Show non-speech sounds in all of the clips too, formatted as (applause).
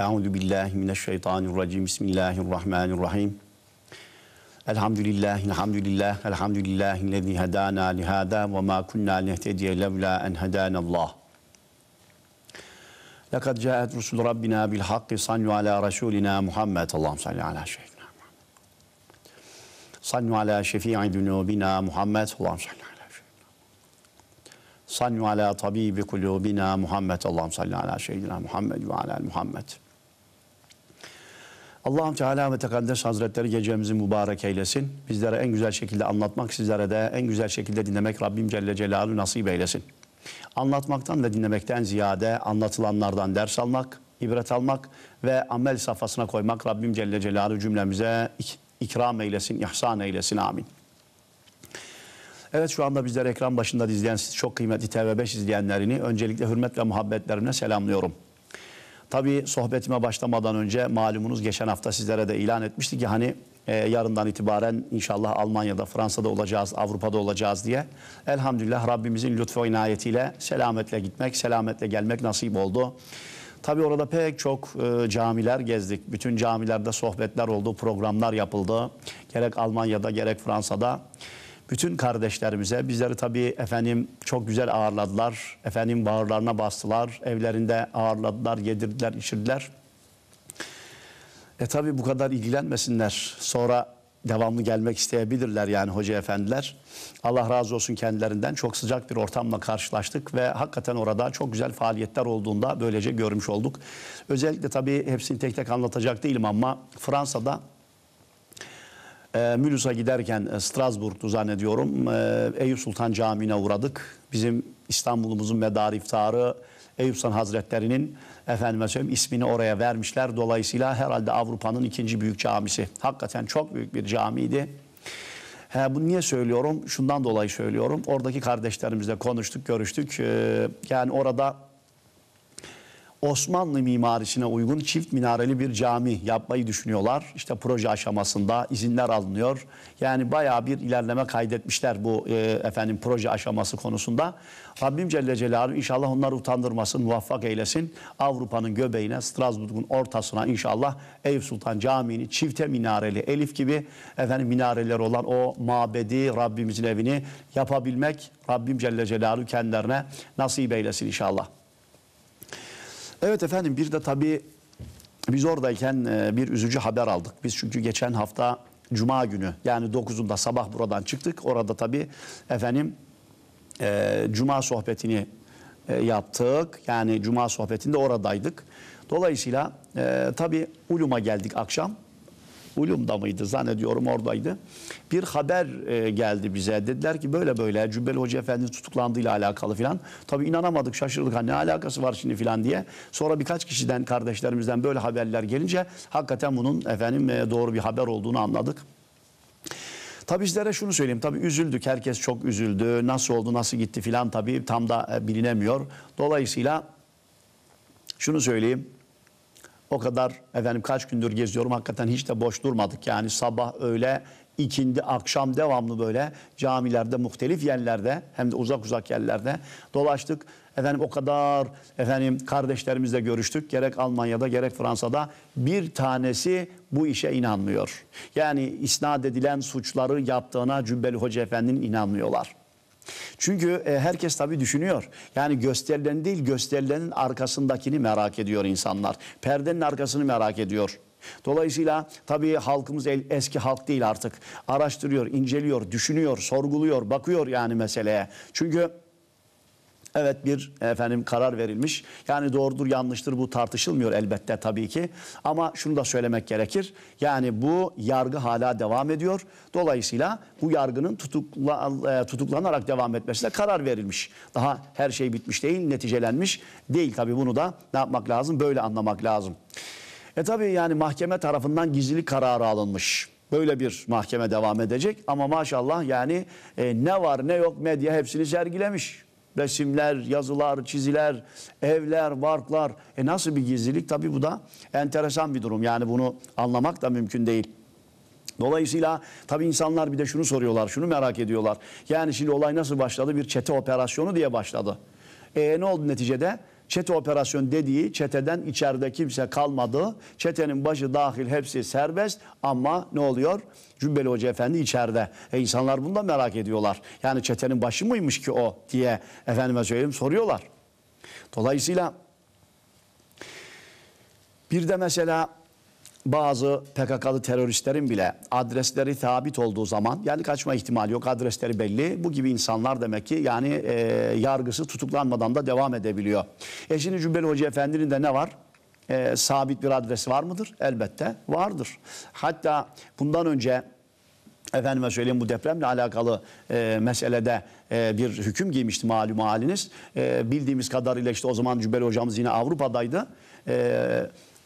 أعوذ بالله من الشيطان الرجيم بسم الله الرحمن الرحيم الحمد لله الحمد لله الحمد لله الذي هدانا لهذا وما كنا لنهتدي لولا أن هدانا الله لقد جاءت رسل ربنا بالحق صلوا على رسولنا محمد اللهم صل على شيخنا محمد صلوا على شفيع ذنوبنا محمد اللهم صل على شيخنا صلوا على طبيب قلوبنا محمد اللهم صل على سيدنا محمد وعلى محمد Allah'ım Teala ve Tekaddes Hazretleri gecemizi mübarek eylesin. Bizlere en güzel şekilde anlatmak, sizlere de en güzel şekilde dinlemek Rabbim Celle Celaluhu nasip eylesin. Anlatmaktan ve dinlemekten ziyade anlatılanlardan ders almak, ibret almak ve amel safhasına koymak Rabbim Celle Celaluhu cümlemize ikram eylesin, ihsan eylesin. Amin. Evet şu anda bizler ekran başında izleyen siz çok kıymetli TV5 izleyenlerini öncelikle hürmet ve muhabbetlerimle selamlıyorum. Tabii sohbetime başlamadan önce malumunuz geçen hafta sizlere de ilan etmiştik ki hani e, yarından itibaren inşallah Almanya'da, Fransa'da olacağız, Avrupa'da olacağız diye. Elhamdülillah Rabbimizin lütfu inayetiyle selametle gitmek, selametle gelmek nasip oldu. Tabii orada pek çok e, camiler gezdik. Bütün camilerde sohbetler oldu, programlar yapıldı. Gerek Almanya'da gerek Fransa'da bütün kardeşlerimize bizleri tabii efendim çok güzel ağırladılar. Efendim bağırlarına bastılar. Evlerinde ağırladılar, yedirdiler, içirdiler. E tabii bu kadar ilgilenmesinler. Sonra devamlı gelmek isteyebilirler yani hoca efendiler. Allah razı olsun kendilerinden. Çok sıcak bir ortamla karşılaştık ve hakikaten orada çok güzel faaliyetler olduğunda böylece görmüş olduk. Özellikle tabii hepsini tek tek anlatacak değilim ama Fransa'da e, Mülus'a giderken e, Strasbourg'du zannediyorum. E, Eyüp Sultan Camii'ne uğradık. Bizim İstanbul'umuzun medar iftarı Eyüp Sultan Hazretleri'nin efendime söyleyeyim ismini oraya vermişler. Dolayısıyla herhalde Avrupa'nın ikinci büyük camisi. Hakikaten çok büyük bir camiydi. He, bunu niye söylüyorum? Şundan dolayı söylüyorum. Oradaki kardeşlerimizle konuştuk, görüştük. Ee, yani orada Osmanlı mimarisine uygun çift minareli bir cami yapmayı düşünüyorlar. İşte proje aşamasında izinler alınıyor. Yani baya bir ilerleme kaydetmişler bu e, efendim proje aşaması konusunda. Rabbim Celle Celaluhu inşallah onları utandırmasın, muvaffak eylesin. Avrupa'nın göbeğine, Strasbourg'un ortasına inşallah Eyüp Sultan Camii'ni çifte minareli, Elif gibi efendim minareleri olan o mabedi Rabbimizin evini yapabilmek Rabbim Celle Celaluhu kendilerine nasip eylesin inşallah. Evet efendim bir de tabii biz oradayken e, bir üzücü haber aldık. Biz çünkü geçen hafta Cuma günü yani 9'unda sabah buradan çıktık. Orada tabii efendim e, Cuma sohbetini e, yaptık. Yani Cuma sohbetinde oradaydık. Dolayısıyla e, tabii Ulum'a geldik akşam. Ulum'da mıydı zannediyorum oradaydı. Bir haber e, geldi bize. Dediler ki böyle böyle Cübbeli Hoca Efendi'nin tutuklandığıyla alakalı filan. Tabii inanamadık şaşırdık. ha ne alakası var şimdi filan diye. Sonra birkaç kişiden kardeşlerimizden böyle haberler gelince hakikaten bunun efendim e, doğru bir haber olduğunu anladık. Tabii sizlere şunu söyleyeyim. Tabii üzüldük. Herkes çok üzüldü. Nasıl oldu, nasıl gitti filan tabii tam da e, bilinemiyor. Dolayısıyla şunu söyleyeyim. O kadar efendim kaç gündür geziyorum hakikaten hiç de boş durmadık. Yani sabah öğle ikindi akşam devamlı böyle camilerde muhtelif yerlerde hem de uzak uzak yerlerde dolaştık. Efendim o kadar efendim kardeşlerimizle görüştük. Gerek Almanya'da gerek Fransa'da bir tanesi bu işe inanmıyor. Yani isnat edilen suçları yaptığına Cübbeli Hoca Efendi'nin inanmıyorlar. Çünkü e, herkes tabii düşünüyor. Yani gösterilen değil gösterilenin arkasındakini merak ediyor insanlar. Perdenin arkasını merak ediyor. Dolayısıyla tabii halkımız eski halk değil artık. Araştırıyor, inceliyor, düşünüyor, sorguluyor, bakıyor yani meseleye. Çünkü Evet bir efendim karar verilmiş. Yani doğrudur yanlıştır bu tartışılmıyor elbette tabii ki. Ama şunu da söylemek gerekir. Yani bu yargı hala devam ediyor. Dolayısıyla bu yargının tutukla, e, tutuklanarak devam etmesine karar verilmiş. Daha her şey bitmiş değil, neticelenmiş değil. Tabii bunu da ne yapmak lazım? Böyle anlamak lazım. E tabii yani mahkeme tarafından gizlilik kararı alınmış böyle bir mahkeme devam edecek. Ama maşallah yani e, ne var ne yok medya hepsini sergilemiş resimler, yazılar, çiziler, evler, varklar. E nasıl bir gizlilik? Tabii bu da enteresan bir durum. Yani bunu anlamak da mümkün değil. Dolayısıyla tabii insanlar bir de şunu soruyorlar, şunu merak ediyorlar. Yani şimdi olay nasıl başladı? Bir çete operasyonu diye başladı. E ne oldu neticede? Çete operasyon dediği çeteden içeride kimse kalmadı. Çetenin başı dahil hepsi serbest ama ne oluyor? Cübbeli Hoca Efendi içeride. E insanlar bunu da merak ediyorlar. Yani çetenin başı mıymış ki o diye efendime söyleyeyim soruyorlar. Dolayısıyla bir de mesela bazı PKK'lı teröristlerin bile adresleri sabit olduğu zaman yani kaçma ihtimali yok adresleri belli. Bu gibi insanlar demek ki yani e, yargısı tutuklanmadan da devam edebiliyor. E şimdi Cübbeli Hoca Efendi'nin de ne var? E, sabit bir adresi var mıdır? Elbette vardır. Hatta bundan önce efendime söyleyeyim bu depremle alakalı e, meselede e, bir hüküm giymişti malum haliniz. E, bildiğimiz kadarıyla işte o zaman Cübbeli Hocamız yine Avrupa'daydı. E,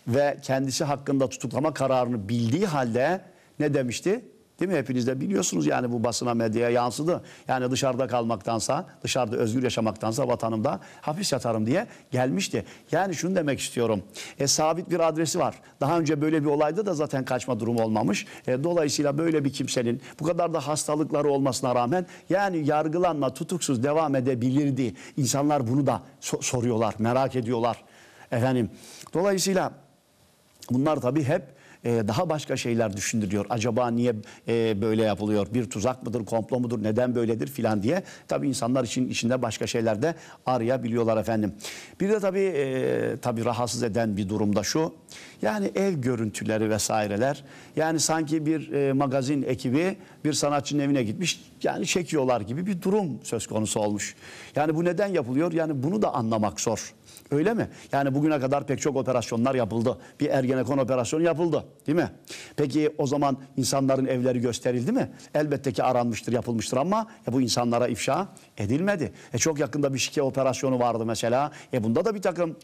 ve kendisi hakkında tutuklama kararını bildiği halde ne demişti? Değil mi? Hepiniz de biliyorsunuz yani bu basına medyaya yansıdı. Yani dışarıda kalmaktansa, dışarıda özgür yaşamaktansa vatanımda hapis yatarım diye gelmişti. Yani şunu demek istiyorum. E, sabit bir adresi var. Daha önce böyle bir olayda da zaten kaçma durumu olmamış. E, dolayısıyla böyle bir kimsenin bu kadar da hastalıkları olmasına rağmen yani yargılanma tutuksuz devam edebilirdi. İnsanlar bunu da so soruyorlar, merak ediyorlar. Efendim dolayısıyla Bunlar tabii hep e, daha başka şeyler düşündürüyor. Acaba niye e, böyle yapılıyor? Bir tuzak mıdır, komplo mudur, neden böyledir filan diye. Tabii insanlar için içinde başka şeyler de arayabiliyorlar efendim. Bir de tabii, e, tabii rahatsız eden bir durumda şu. Yani ev görüntüleri vesaireler. Yani sanki bir e, magazin ekibi bir sanatçının evine gitmiş yani çekiyorlar gibi bir durum söz konusu olmuş. Yani bu neden yapılıyor? Yani bunu da anlamak zor. Öyle mi? Yani bugüne kadar pek çok operasyonlar yapıldı. Bir Ergenekon operasyonu yapıldı değil mi? Peki o zaman insanların evleri gösterildi mi? Elbette ki aranmıştır, yapılmıştır ama e, bu insanlara ifşa edilmedi. E, çok yakında bir şike operasyonu vardı mesela. E, bunda da bir takım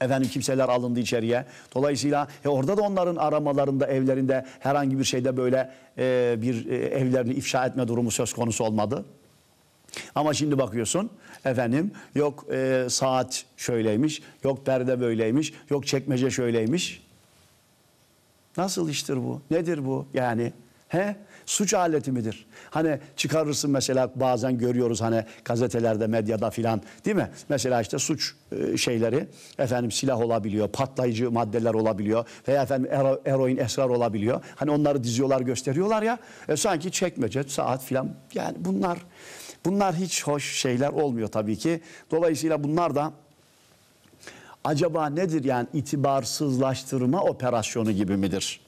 Efendim kimseler alındı içeriye. Dolayısıyla e, orada da onların aramalarında, evlerinde herhangi bir şeyde böyle e, bir e, evlerini ifşa etme durumu söz konusu olmadı. Ama şimdi bakıyorsun efendim yok e, saat şöyleymiş, yok perde böyleymiş, yok çekmece şöyleymiş. Nasıl iştir bu? Nedir bu? Yani he? Suç aleti midir? Hani çıkarırsın mesela bazen görüyoruz hani gazetelerde, medyada filan değil mi? Mesela işte suç e, şeyleri efendim silah olabiliyor, patlayıcı maddeler olabiliyor veya efendim ero, eroin esrar olabiliyor. Hani onları diziyorlar, gösteriyorlar ya. E, sanki çekmece, saat filan yani bunlar Bunlar hiç hoş şeyler olmuyor tabii ki. Dolayısıyla bunlar da acaba nedir yani itibarsızlaştırma operasyonu gibi midir?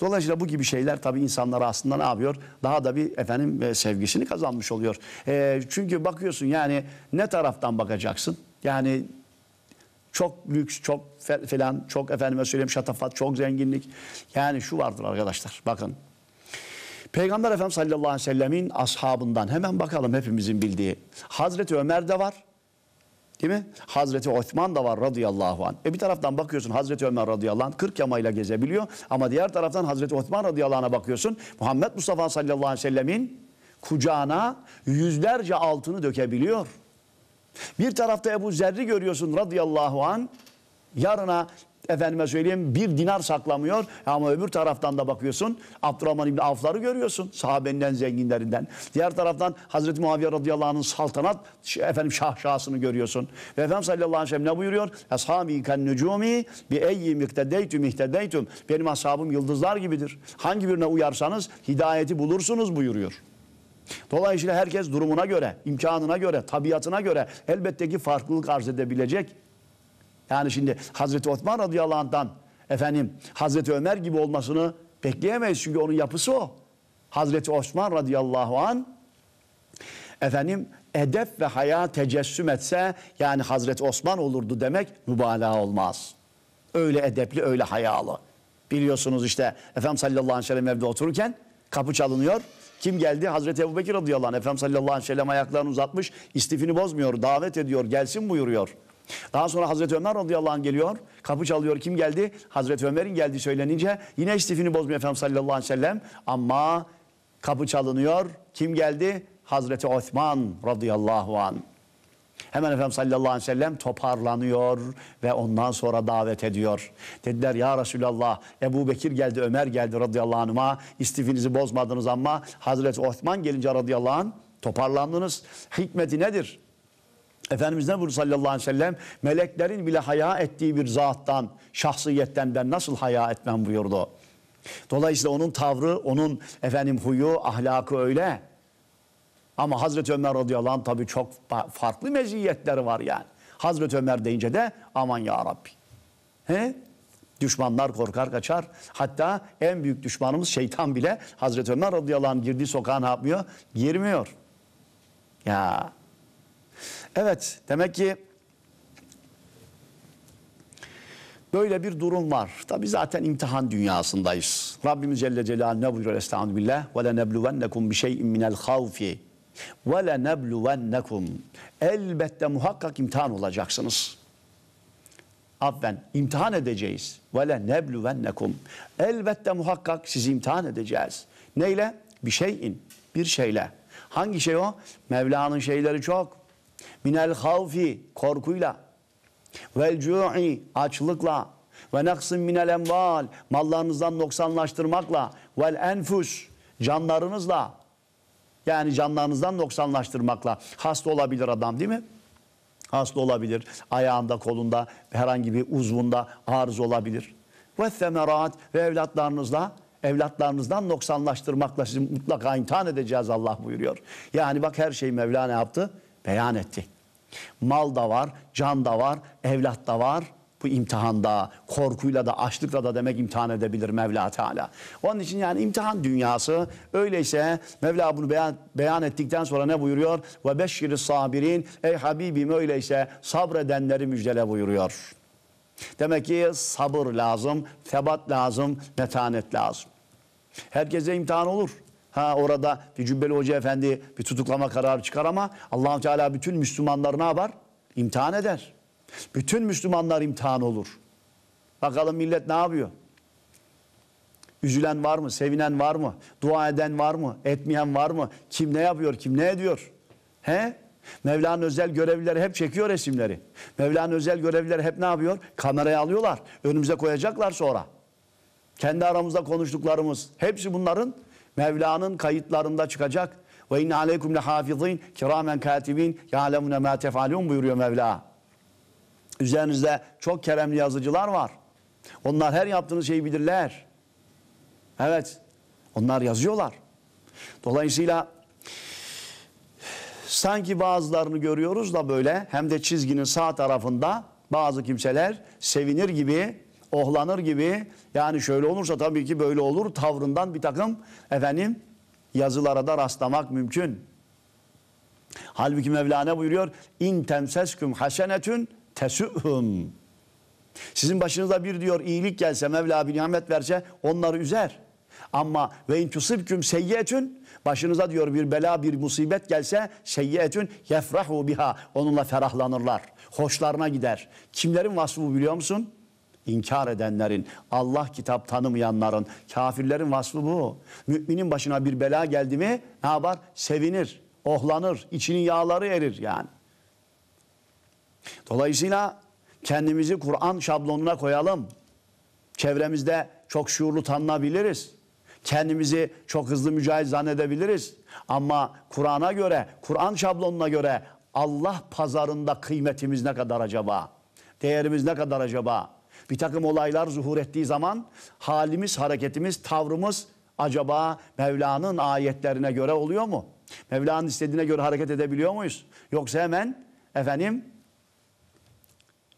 Dolayısıyla bu gibi şeyler tabii insanlar aslında ne yapıyor? Daha da bir efendim e, sevgisini kazanmış oluyor. E, çünkü bakıyorsun yani ne taraftan bakacaksın? Yani çok lüks, çok falan, çok efendime söyleyeyim şatafat, çok zenginlik. Yani şu vardır arkadaşlar bakın Peygamber Efendimiz sallallahu aleyhi ve sellemin ashabından hemen bakalım hepimizin bildiği. Hazreti Ömer de var. Değil mi? Hazreti Osman da var radıyallahu an. E bir taraftan bakıyorsun Hazreti Ömer radıyallahu anh 40 yamayla gezebiliyor ama diğer taraftan Hazreti Osman radıyallahu anh'a bakıyorsun. Muhammed Mustafa sallallahu aleyhi ve sellemin kucağına yüzlerce altını dökebiliyor. Bir tarafta Ebu Zerri görüyorsun radıyallahu an. Yarına efendime söyleyeyim bir dinar saklamıyor. Ama öbür taraftan da bakıyorsun Abdurrahman İbni Avf'ları görüyorsun sahabenden zenginlerinden. Diğer taraftan Hazreti Muaviye radıyallahu anh'ın saltanat efendim şahşasını görüyorsun. Ve Efendim sallallahu aleyhi ve sellem ne buyuruyor? Eshami kan nucumi bi eyyi miktedeytüm ihtedeytüm. Benim ashabım yıldızlar gibidir. Hangi birine uyarsanız hidayeti bulursunuz buyuruyor. Dolayısıyla herkes durumuna göre, imkanına göre, tabiatına göre elbette ki farklılık arz edebilecek. Yani şimdi Hazreti Osman radıyallahu anh'tan efendim Hazreti Ömer gibi olmasını bekleyemeyiz. Çünkü onun yapısı o. Hazreti Osman radıyallahu an efendim edep ve haya tecessüm etse yani Hazreti Osman olurdu demek mübalağa olmaz. Öyle edepli öyle hayalı. Biliyorsunuz işte Efendimiz sallallahu aleyhi ve sellem evde otururken kapı çalınıyor. Kim geldi? Hazreti Ebu Bekir radıyallahu anh. Efendimiz sallallahu aleyhi ve sellem ayaklarını uzatmış istifini bozmuyor. Davet ediyor gelsin buyuruyor. Daha sonra Hazreti Ömer radıyallahu anh geliyor. Kapı çalıyor. Kim geldi? Hazreti Ömer'in geldi söylenince yine istifini bozmuyor Efendimiz sallallahu aleyhi ve sellem. Ama kapı çalınıyor. Kim geldi? Hazreti Osman radıyallahu anh. Hemen Efendimiz sallallahu aleyhi ve sellem toparlanıyor ve ondan sonra davet ediyor. Dediler ya Resulallah Ebu Bekir geldi Ömer geldi radıyallahu anh'ıma istifinizi bozmadınız ama Hazreti Osman gelince radıyallahu anh toparlandınız. Hikmeti nedir? Efendimizden bunu sallallahu aleyhi ve sellem meleklerin bile haya ettiği bir zattan, şahsiyetten ben nasıl haya etmem buyurdu. Dolayısıyla onun tavrı, onun efendim huyu, ahlakı öyle. Ama Hazreti Ömer radıyallahu anh tabii çok farklı meziyetleri var yani. Hazreti Ömer deyince de aman ya Rabbi. He? Düşmanlar korkar kaçar. Hatta en büyük düşmanımız şeytan bile Hazreti Ömer radıyallahu anh girdiği sokağa ne yapmıyor? Girmiyor. Ya Evet demek ki böyle bir durum var. Tabi zaten imtihan dünyasındayız. Rabbimiz Celle Celaluhu ne buyuruyor Estaizu billah ve lenebluvennekum bi şeyin minel havfi ve lenebluvennekum elbette muhakkak imtihan olacaksınız. Affen imtihan edeceğiz. Ve lenebluvennekum elbette muhakkak sizi imtihan edeceğiz. Neyle? Bir şeyin bir şeyle. Hangi şey o? Mevla'nın şeyleri çok minel havfi korkuyla vel cu'i açlıkla ve naksın minel emval mallarınızdan noksanlaştırmakla vel enfus canlarınızla yani canlarınızdan noksanlaştırmakla hasta olabilir adam değil mi? Hasta olabilir. Ayağında, kolunda, herhangi bir uzvunda arız olabilir. Ve semerat ve evlatlarınızla evlatlarınızdan noksanlaştırmakla sizi mutlaka imtihan edeceğiz Allah buyuruyor. Yani bak her şeyi Mevla ne yaptı? Beyan etti. Mal da var, can da var, evlat da var. Bu imtihanda korkuyla da açlıkla da demek imtihan edebilir Mevla Teala. Onun için yani imtihan dünyası öyleyse Mevla bunu beyan, beyan ettikten sonra ne buyuruyor? Ve beşşiri sabirin ey Habibim öyleyse sabredenleri müjdele buyuruyor. Demek ki sabır lazım, tebat lazım, metanet lazım. Herkese imtihan olur. Ha orada bir Cübbeli Hoca Efendi bir tutuklama kararı çıkar ama allah Teala bütün Müslümanlar ne yapar? İmtihan eder. Bütün Müslümanlar imtihan olur. Bakalım millet ne yapıyor? Üzülen var mı? Sevinen var mı? Dua eden var mı? Etmeyen var mı? Kim ne yapıyor? Kim ne ediyor? He? Mevla'nın özel görevlileri hep çekiyor resimleri. Mevla'nın özel görevlileri hep ne yapıyor? Kameraya alıyorlar. Önümüze koyacaklar sonra. Kendi aramızda konuştuklarımız. Hepsi bunların Mevla'nın kayıtlarında çıkacak. Ve inne aleykum lehafizin kiramen katibin ya'lemune ma tefalun buyuruyor Mevla. Üzerinizde çok keremli yazıcılar var. Onlar her yaptığınız şeyi bilirler. Evet. Onlar yazıyorlar. Dolayısıyla sanki bazılarını görüyoruz da böyle hem de çizginin sağ tarafında bazı kimseler sevinir gibi ohlanır gibi yani şöyle olursa tabii ki böyle olur tavrından bir takım efendim yazılara da rastlamak mümkün. Halbuki Mevlana buyuruyor in temsesküm hasenetün tesühüm. Sizin başınıza bir diyor iyilik gelse Mevla bir nimet verse onları üzer. Ama ve in tusibküm seyyetün başınıza diyor bir bela bir musibet gelse seyyetün yefrahu biha onunla ferahlanırlar. Hoşlarına gider. Kimlerin vasfı biliyor musun? inkar edenlerin, Allah kitap tanımayanların, kafirlerin vasfı bu. Müminin başına bir bela geldi mi ne yapar? Sevinir, ohlanır, içinin yağları erir yani. Dolayısıyla kendimizi Kur'an şablonuna koyalım. Çevremizde çok şuurlu tanınabiliriz. Kendimizi çok hızlı mücahit zannedebiliriz. Ama Kur'an'a göre, Kur'an şablonuna göre Allah pazarında kıymetimiz ne kadar acaba? Değerimiz ne kadar acaba? Bir takım olaylar zuhur ettiği zaman halimiz, hareketimiz, tavrımız acaba Mevla'nın ayetlerine göre oluyor mu? Mevla'nın istediğine göre hareket edebiliyor muyuz? Yoksa hemen efendim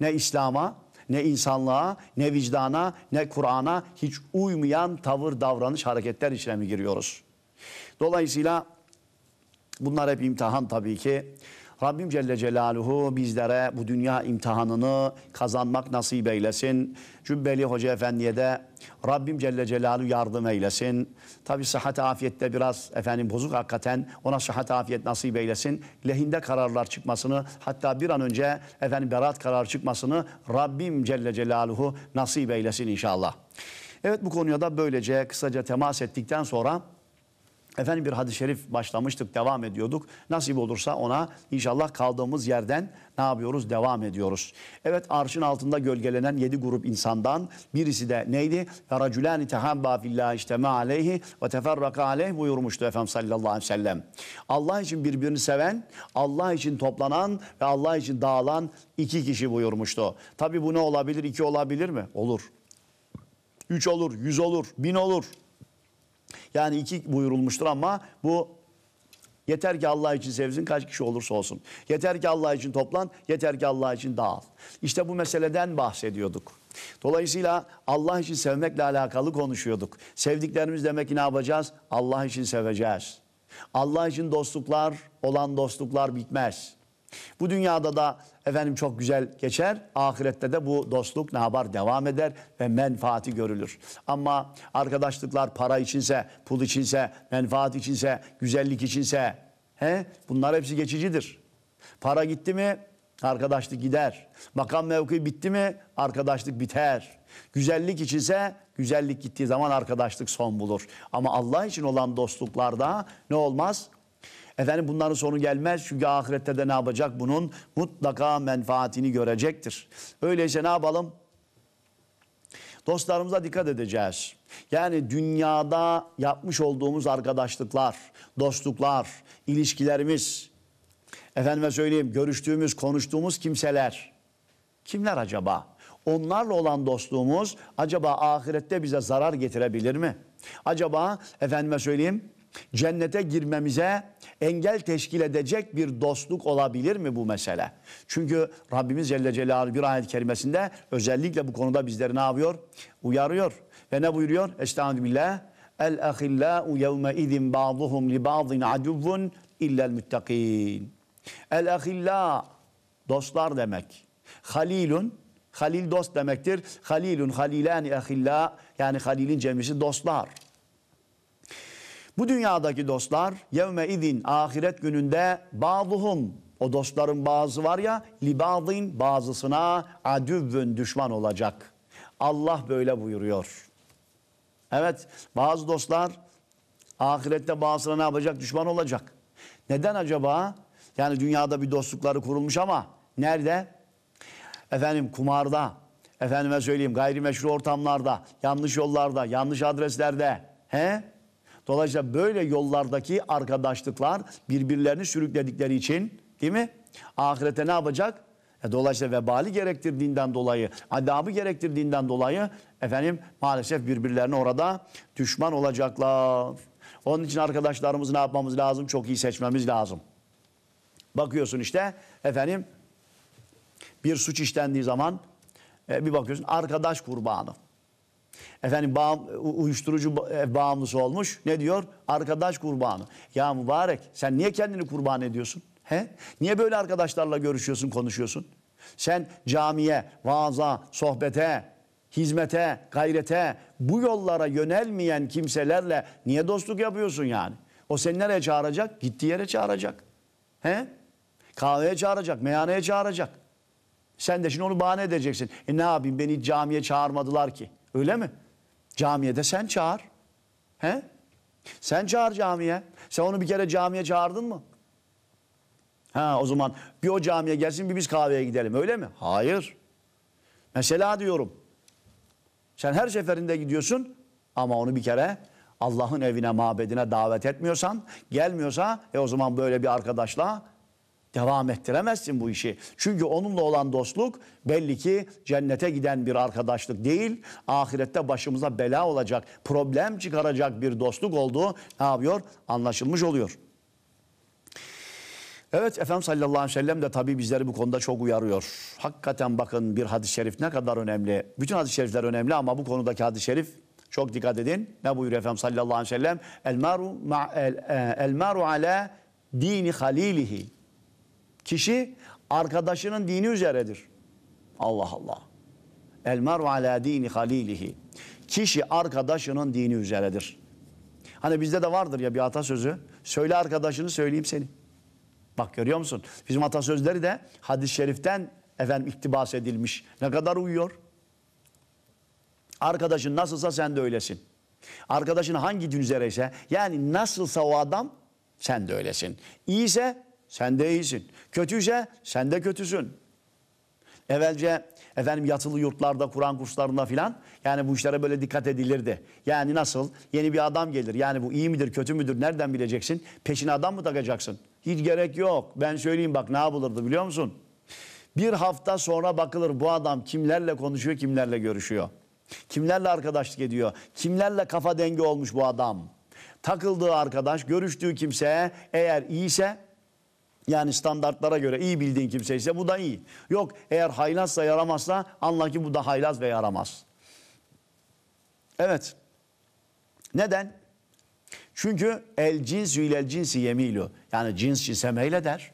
ne İslam'a, ne insanlığa, ne vicdana, ne Kur'an'a hiç uymayan tavır, davranış, hareketler içine mi giriyoruz? Dolayısıyla bunlar hep imtihan tabii ki. Rabbim Celle Celaluhu bizlere bu dünya imtihanını kazanmak nasip eylesin. Cübbeli Hoca Efendi'ye de Rabbim Celle Celaluhu yardım eylesin. Tabi sıhhat afiyette biraz efendim bozuk hakikaten ona sıhhat afiyet nasip eylesin. Lehinde kararlar çıkmasını hatta bir an önce efendim berat karar çıkmasını Rabbim Celle Celaluhu nasip eylesin inşallah. Evet bu konuya da böylece kısaca temas ettikten sonra Efendim bir hadis-i şerif başlamıştık, devam ediyorduk. Nasip olursa ona inşallah kaldığımız yerden ne yapıyoruz? Devam ediyoruz. Evet arşın altında gölgelenen yedi grup insandan birisi de neydi? فَرَجُلَانِ تَحَبَّا فِي اللّٰهِ اِجْتَمَا ve وَتَفَرَّقَ عَلَيْهِ buyurmuştu Efendim sallallahu aleyhi ve sellem. Allah için birbirini seven, Allah için toplanan ve Allah için dağılan iki kişi buyurmuştu. Tabi bu ne olabilir? İki olabilir mi? Olur. Üç olur, yüz olur, bin olur. Yani iki buyurulmuştur ama bu Yeter ki Allah için sevsin kaç kişi olursa olsun. Yeter ki Allah için toplan, yeter ki Allah için dağıl. İşte bu meseleden bahsediyorduk. Dolayısıyla Allah için sevmekle alakalı konuşuyorduk. Sevdiklerimiz demek ki ne yapacağız? Allah için seveceğiz. Allah için dostluklar olan dostluklar bitmez. Bu dünyada da efendim çok güzel geçer. Ahirette de bu dostluk ne haber devam eder ve menfaati görülür. Ama arkadaşlıklar para içinse, pul içinse, menfaat içinse, güzellik içinse he? bunlar hepsi geçicidir. Para gitti mi arkadaşlık gider. Makam mevki bitti mi arkadaşlık biter. Güzellik içinse güzellik gittiği zaman arkadaşlık son bulur. Ama Allah için olan dostluklarda ne olmaz? Efendim bunların sonu gelmez çünkü ahirette de ne yapacak? Bunun mutlaka menfaatini görecektir. Öyleyse ne yapalım? Dostlarımıza dikkat edeceğiz. Yani dünyada yapmış olduğumuz arkadaşlıklar, dostluklar, ilişkilerimiz, efendime söyleyeyim görüştüğümüz, konuştuğumuz kimseler. Kimler acaba? Onlarla olan dostluğumuz acaba ahirette bize zarar getirebilir mi? Acaba efendime söyleyeyim cennete girmemize engel teşkil edecek bir dostluk olabilir mi bu mesele? Çünkü Rabbimiz Celle Celaluhu bir ayet kerimesinde özellikle bu konuda bizleri ne yapıyor? Uyarıyor. Ve ne buyuruyor? Estağfirullah. El ahillâ'u yevme izin ba'duhum li ba'din aduvvun illel müttakîn. El ahillâ dostlar demek. Halilun halil dost demektir. Halilun halilani ahillâ yani halilin cemisi dostlar. Bu dünyadaki dostlar yevme idin ahiret gününde bazıhum o dostların bazı var ya libadin bazısına adüvün düşman olacak. Allah böyle buyuruyor. Evet bazı dostlar ahirette bazısına ne yapacak? Düşman olacak. Neden acaba? Yani dünyada bir dostlukları kurulmuş ama nerede? Efendim kumarda, efendime söyleyeyim gayrimeşru ortamlarda, yanlış yollarda, yanlış adreslerde. He? Dolayısıyla böyle yollardaki arkadaşlıklar birbirlerini sürükledikleri için değil mi? Ahirete ne yapacak? E, dolayısıyla vebali gerektirdiğinden dolayı, adabı gerektirdiğinden dolayı efendim maalesef birbirlerine orada düşman olacaklar. Onun için arkadaşlarımızı ne yapmamız lazım? Çok iyi seçmemiz lazım. Bakıyorsun işte efendim bir suç işlendiği zaman e, bir bakıyorsun arkadaş kurbanı. Efendim bağım, uyuşturucu e, bağımlısı olmuş. Ne diyor? Arkadaş kurbanı. Ya mübarek sen niye kendini kurban ediyorsun? He? Niye böyle arkadaşlarla görüşüyorsun, konuşuyorsun? Sen camiye, vaaza, sohbete, hizmete, gayrete, bu yollara yönelmeyen kimselerle niye dostluk yapıyorsun yani? O seni nereye çağıracak? Gittiği yere çağıracak. He? Kahveye çağıracak, meyhaneye çağıracak. Sen de şimdi onu bahane edeceksin. E ne yapayım beni camiye çağırmadılar ki. Öyle mi? Camiye de sen çağır. He? Sen çağır camiye. Sen onu bir kere camiye çağırdın mı? Ha o zaman bir o camiye gelsin bir biz kahveye gidelim öyle mi? Hayır. Mesela diyorum. Sen her seferinde gidiyorsun ama onu bir kere Allah'ın evine, mabedine davet etmiyorsan, gelmiyorsa e o zaman böyle bir arkadaşla devam ettiremezsin bu işi. Çünkü onunla olan dostluk belli ki cennete giden bir arkadaşlık değil, ahirette başımıza bela olacak, problem çıkaracak bir dostluk olduğu ne yapıyor? Anlaşılmış oluyor. Evet Efendimiz sallallahu aleyhi ve sellem de tabi bizleri bu konuda çok uyarıyor. Hakikaten bakın bir hadis-i şerif ne kadar önemli. Bütün hadis-i şerifler önemli ama bu konudaki hadis-i şerif çok dikkat edin. Ne buyuruyor Efendimiz sallallahu aleyhi ve sellem? El maru, ma, el, e, el maru ala dini halilihi. Kişi arkadaşının dini üzeredir. Allah Allah. El mer'u ala dini halilihi. Kişi arkadaşının dini üzeredir. Hani bizde de vardır ya bir atasözü. Söyle arkadaşını söyleyeyim seni. Bak görüyor musun? Bizim atasözleri de hadis-i şeriften efendim iktibas edilmiş. Ne kadar uyuyor? Arkadaşın nasılsa sen de öylesin. Arkadaşın hangi din üzereyse yani nasılsa o adam sen de öylesin. İyiyse sen de iyisin. Kötüyse sen de kötüsün. Evvelce efendim yatılı yurtlarda, Kur'an kurslarında filan yani bu işlere böyle dikkat edilirdi. Yani nasıl? Yeni bir adam gelir. Yani bu iyi midir, kötü müdür nereden bileceksin? Peşine adam mı takacaksın? Hiç gerek yok. Ben söyleyeyim bak ne yapılırdı biliyor musun? Bir hafta sonra bakılır bu adam kimlerle konuşuyor, kimlerle görüşüyor. Kimlerle arkadaşlık ediyor? Kimlerle kafa dengi olmuş bu adam? Takıldığı arkadaş, görüştüğü kimse eğer iyiyse yani standartlara göre iyi bildiğin kimse ise bu da iyi. Yok eğer haylazsa yaramazsa anla ki bu da haylaz ve yaramaz. Evet. Neden? Çünkü el cinsü ilel cinsi yemilu. Yani cins cinse meyleder.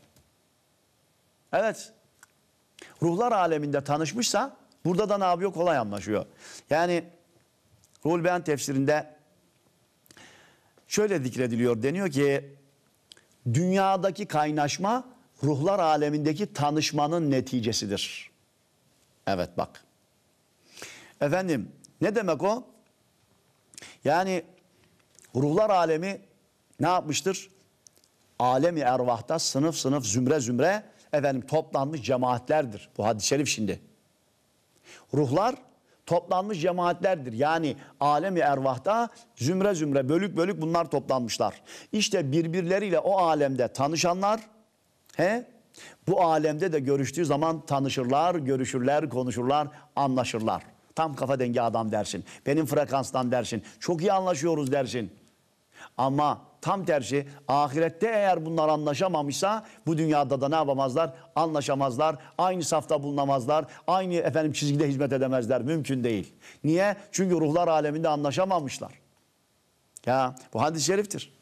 Evet. Ruhlar aleminde tanışmışsa burada da ne yapıyor? Kolay anlaşıyor. Yani Ruhul Beyan tefsirinde şöyle zikrediliyor. Deniyor ki dünyadaki kaynaşma ruhlar alemindeki tanışmanın neticesidir. Evet bak. Efendim ne demek o? Yani ruhlar alemi ne yapmıştır? Alemi ervahta sınıf sınıf zümre zümre efendim toplanmış cemaatlerdir. Bu hadis-i şerif şimdi. Ruhlar toplanmış cemaatlerdir. Yani alemi ervahta zümre zümre bölük bölük bunlar toplanmışlar. İşte birbirleriyle o alemde tanışanlar he bu alemde de görüştüğü zaman tanışırlar, görüşürler, konuşurlar, anlaşırlar. Tam kafa dengi adam dersin. Benim frekanstan dersin. Çok iyi anlaşıyoruz dersin. Ama tam tersi ahirette eğer bunlar anlaşamamışsa bu dünyada da ne yapamazlar? Anlaşamazlar. Aynı safta bulunamazlar. Aynı efendim çizgide hizmet edemezler. Mümkün değil. Niye? Çünkü ruhlar aleminde anlaşamamışlar. Ya bu hadis-i şeriftir.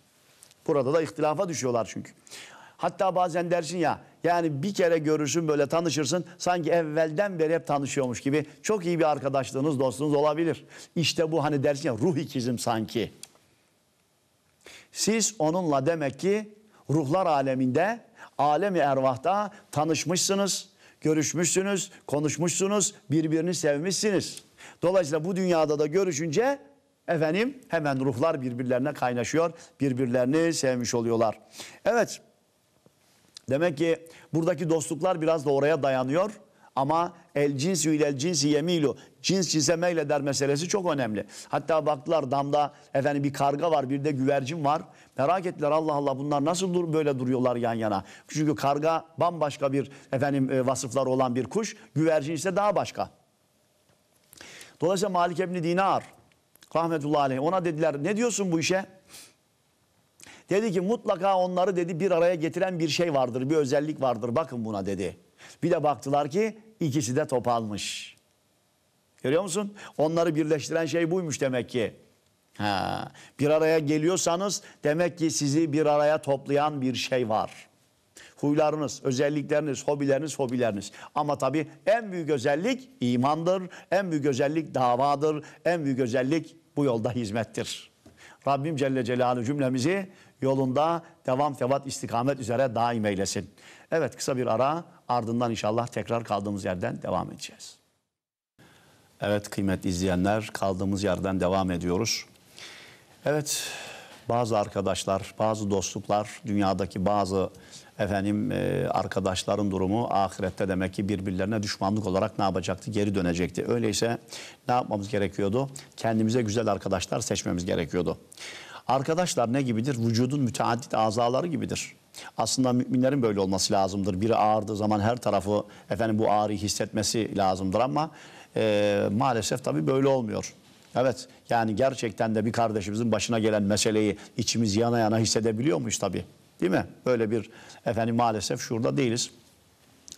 Burada da ihtilafa düşüyorlar çünkü. Hatta bazen dersin ya yani bir kere görürsün böyle tanışırsın sanki evvelden beri hep tanışıyormuş gibi çok iyi bir arkadaşlığınız dostunuz olabilir. İşte bu hani dersin ya ruh ikizim sanki. Siz onunla demek ki ruhlar aleminde, alemi ervahta tanışmışsınız, görüşmüşsünüz, konuşmuşsunuz, birbirini sevmişsiniz. Dolayısıyla bu dünyada da görüşünce efendim hemen ruhlar birbirlerine kaynaşıyor, birbirlerini sevmiş oluyorlar. Evet, demek ki buradaki dostluklar biraz da oraya dayanıyor. Ama el cinsi ile el cinsi yemilu cins cinsemeyle der meselesi çok önemli. Hatta baktılar damda efendim bir karga var bir de güvercin var. Merak ettiler Allah Allah bunlar nasıl dur böyle duruyorlar yan yana. Çünkü karga bambaşka bir efendim e, vasıfları olan bir kuş. Güvercin ise daha başka. Dolayısıyla Malik ebni Dinar rahmetullahi aleyh ona dediler ne diyorsun bu işe? Dedi ki mutlaka onları dedi bir araya getiren bir şey vardır, bir özellik vardır. Bakın buna dedi. Bir de baktılar ki ikisi de topalmış. Görüyor musun? Onları birleştiren şey buymuş demek ki. Ha, bir araya geliyorsanız demek ki sizi bir araya toplayan bir şey var. Huylarınız, özellikleriniz, hobileriniz, hobileriniz. Ama tabii en büyük özellik imandır, en büyük özellik davadır, en büyük özellik bu yolda hizmettir. Rabbim Celle Celaluhu cümlemizi yolunda devam, tevat, istikamet üzere daim eylesin. Evet kısa bir ara ardından inşallah tekrar kaldığımız yerden devam edeceğiz. Evet kıymetli izleyenler kaldığımız yerden devam ediyoruz. Evet bazı arkadaşlar, bazı dostluklar, dünyadaki bazı efendim e, arkadaşların durumu ahirette demek ki birbirlerine düşmanlık olarak ne yapacaktı? Geri dönecekti. Öyleyse ne yapmamız gerekiyordu? Kendimize güzel arkadaşlar seçmemiz gerekiyordu. Arkadaşlar ne gibidir? Vücudun müteaddit azaları gibidir. Aslında müminlerin böyle olması lazımdır. Biri ağırdığı zaman her tarafı efendim bu ağrıyı hissetmesi lazımdır ama e, maalesef tabii böyle olmuyor. Evet yani gerçekten de bir kardeşimizin başına gelen meseleyi içimiz yana yana hissedebiliyor muyuz tabii? Değil mi? Böyle bir efendim maalesef şurada değiliz.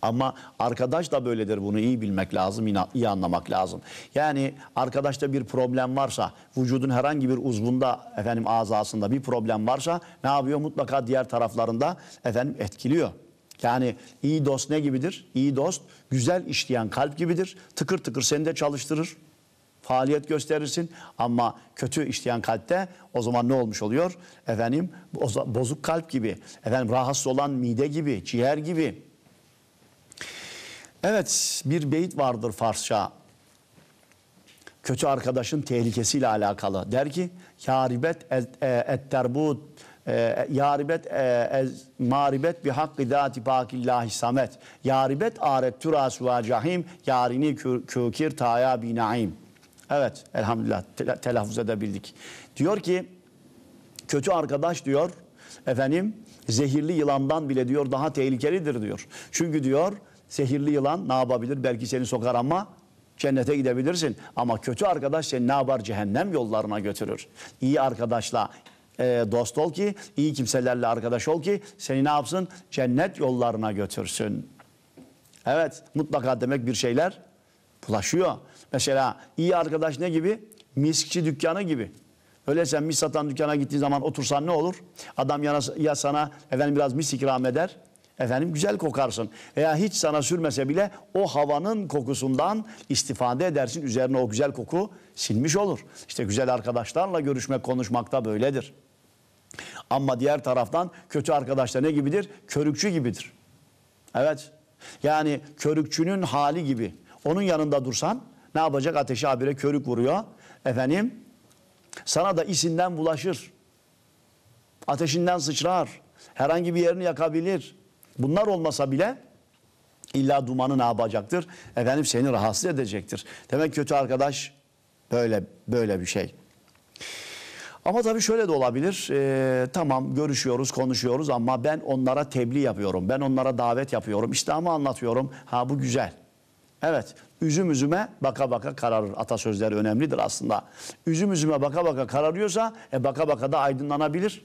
Ama arkadaş da böyledir bunu iyi bilmek lazım, iyi anlamak lazım. Yani arkadaşta bir problem varsa, vücudun herhangi bir uzvunda, efendim azasında bir problem varsa ne yapıyor? Mutlaka diğer taraflarında efendim etkiliyor. Yani iyi dost ne gibidir? İyi dost güzel işleyen kalp gibidir. Tıkır tıkır seni de çalıştırır. Faaliyet gösterirsin ama kötü işleyen kalpte o zaman ne olmuş oluyor? Efendim bozuk kalp gibi, efendim rahatsız olan mide gibi, ciğer gibi. Evet bir beyit vardır Farsça. Kötü arkadaşın tehlikesiyle alakalı. Der ki, yaribet et, e, et terbut ee, yaribet e, ez maribet bi hakkı zati bakillahi samet. Yaribet aret turasu ve cahim yarini kükir taya bi naim. Evet elhamdülillah te telaffuz edebildik. Diyor ki kötü arkadaş diyor efendim zehirli yılandan bile diyor daha tehlikelidir diyor. Çünkü diyor zehirli yılan ne yapabilir? Belki seni sokar ama cennete gidebilirsin. Ama kötü arkadaş seni ne yapar? Cehennem yollarına götürür. İyi arkadaşla e, dost ol ki, iyi kimselerle arkadaş ol ki seni ne yapsın? Cennet yollarına götürsün. Evet mutlaka demek bir şeyler bulaşıyor. Mesela iyi arkadaş ne gibi? Miskçi dükkanı gibi. Öyleyse mis satan dükkana gittiğin zaman otursan ne olur? Adam ya sana efendim biraz mis ikram eder. Efendim güzel kokarsın. Veya hiç sana sürmese bile o havanın kokusundan istifade edersin. Üzerine o güzel koku silmiş olur. İşte güzel arkadaşlarla görüşmek, konuşmak da böyledir. Ama diğer taraftan kötü arkadaşlar ne gibidir? Körükçü gibidir. Evet. Yani körükçünün hali gibi. Onun yanında dursan ne yapacak? Ateşi abire körük vuruyor. Efendim sana da isinden bulaşır. Ateşinden sıçrar. Herhangi bir yerini yakabilir. Bunlar olmasa bile illa dumanı ne yapacaktır? Efendim seni rahatsız edecektir. Demek kötü arkadaş böyle böyle bir şey. Ama tabii şöyle de olabilir. E, tamam görüşüyoruz, konuşuyoruz ama ben onlara tebliğ yapıyorum. Ben onlara davet yapıyorum. İslam'ı anlatıyorum. Ha bu güzel. Evet, üzüm üzüme baka baka kararır. Atasözleri önemlidir aslında. Üzüm üzüme baka baka kararıyorsa e, baka baka da aydınlanabilir.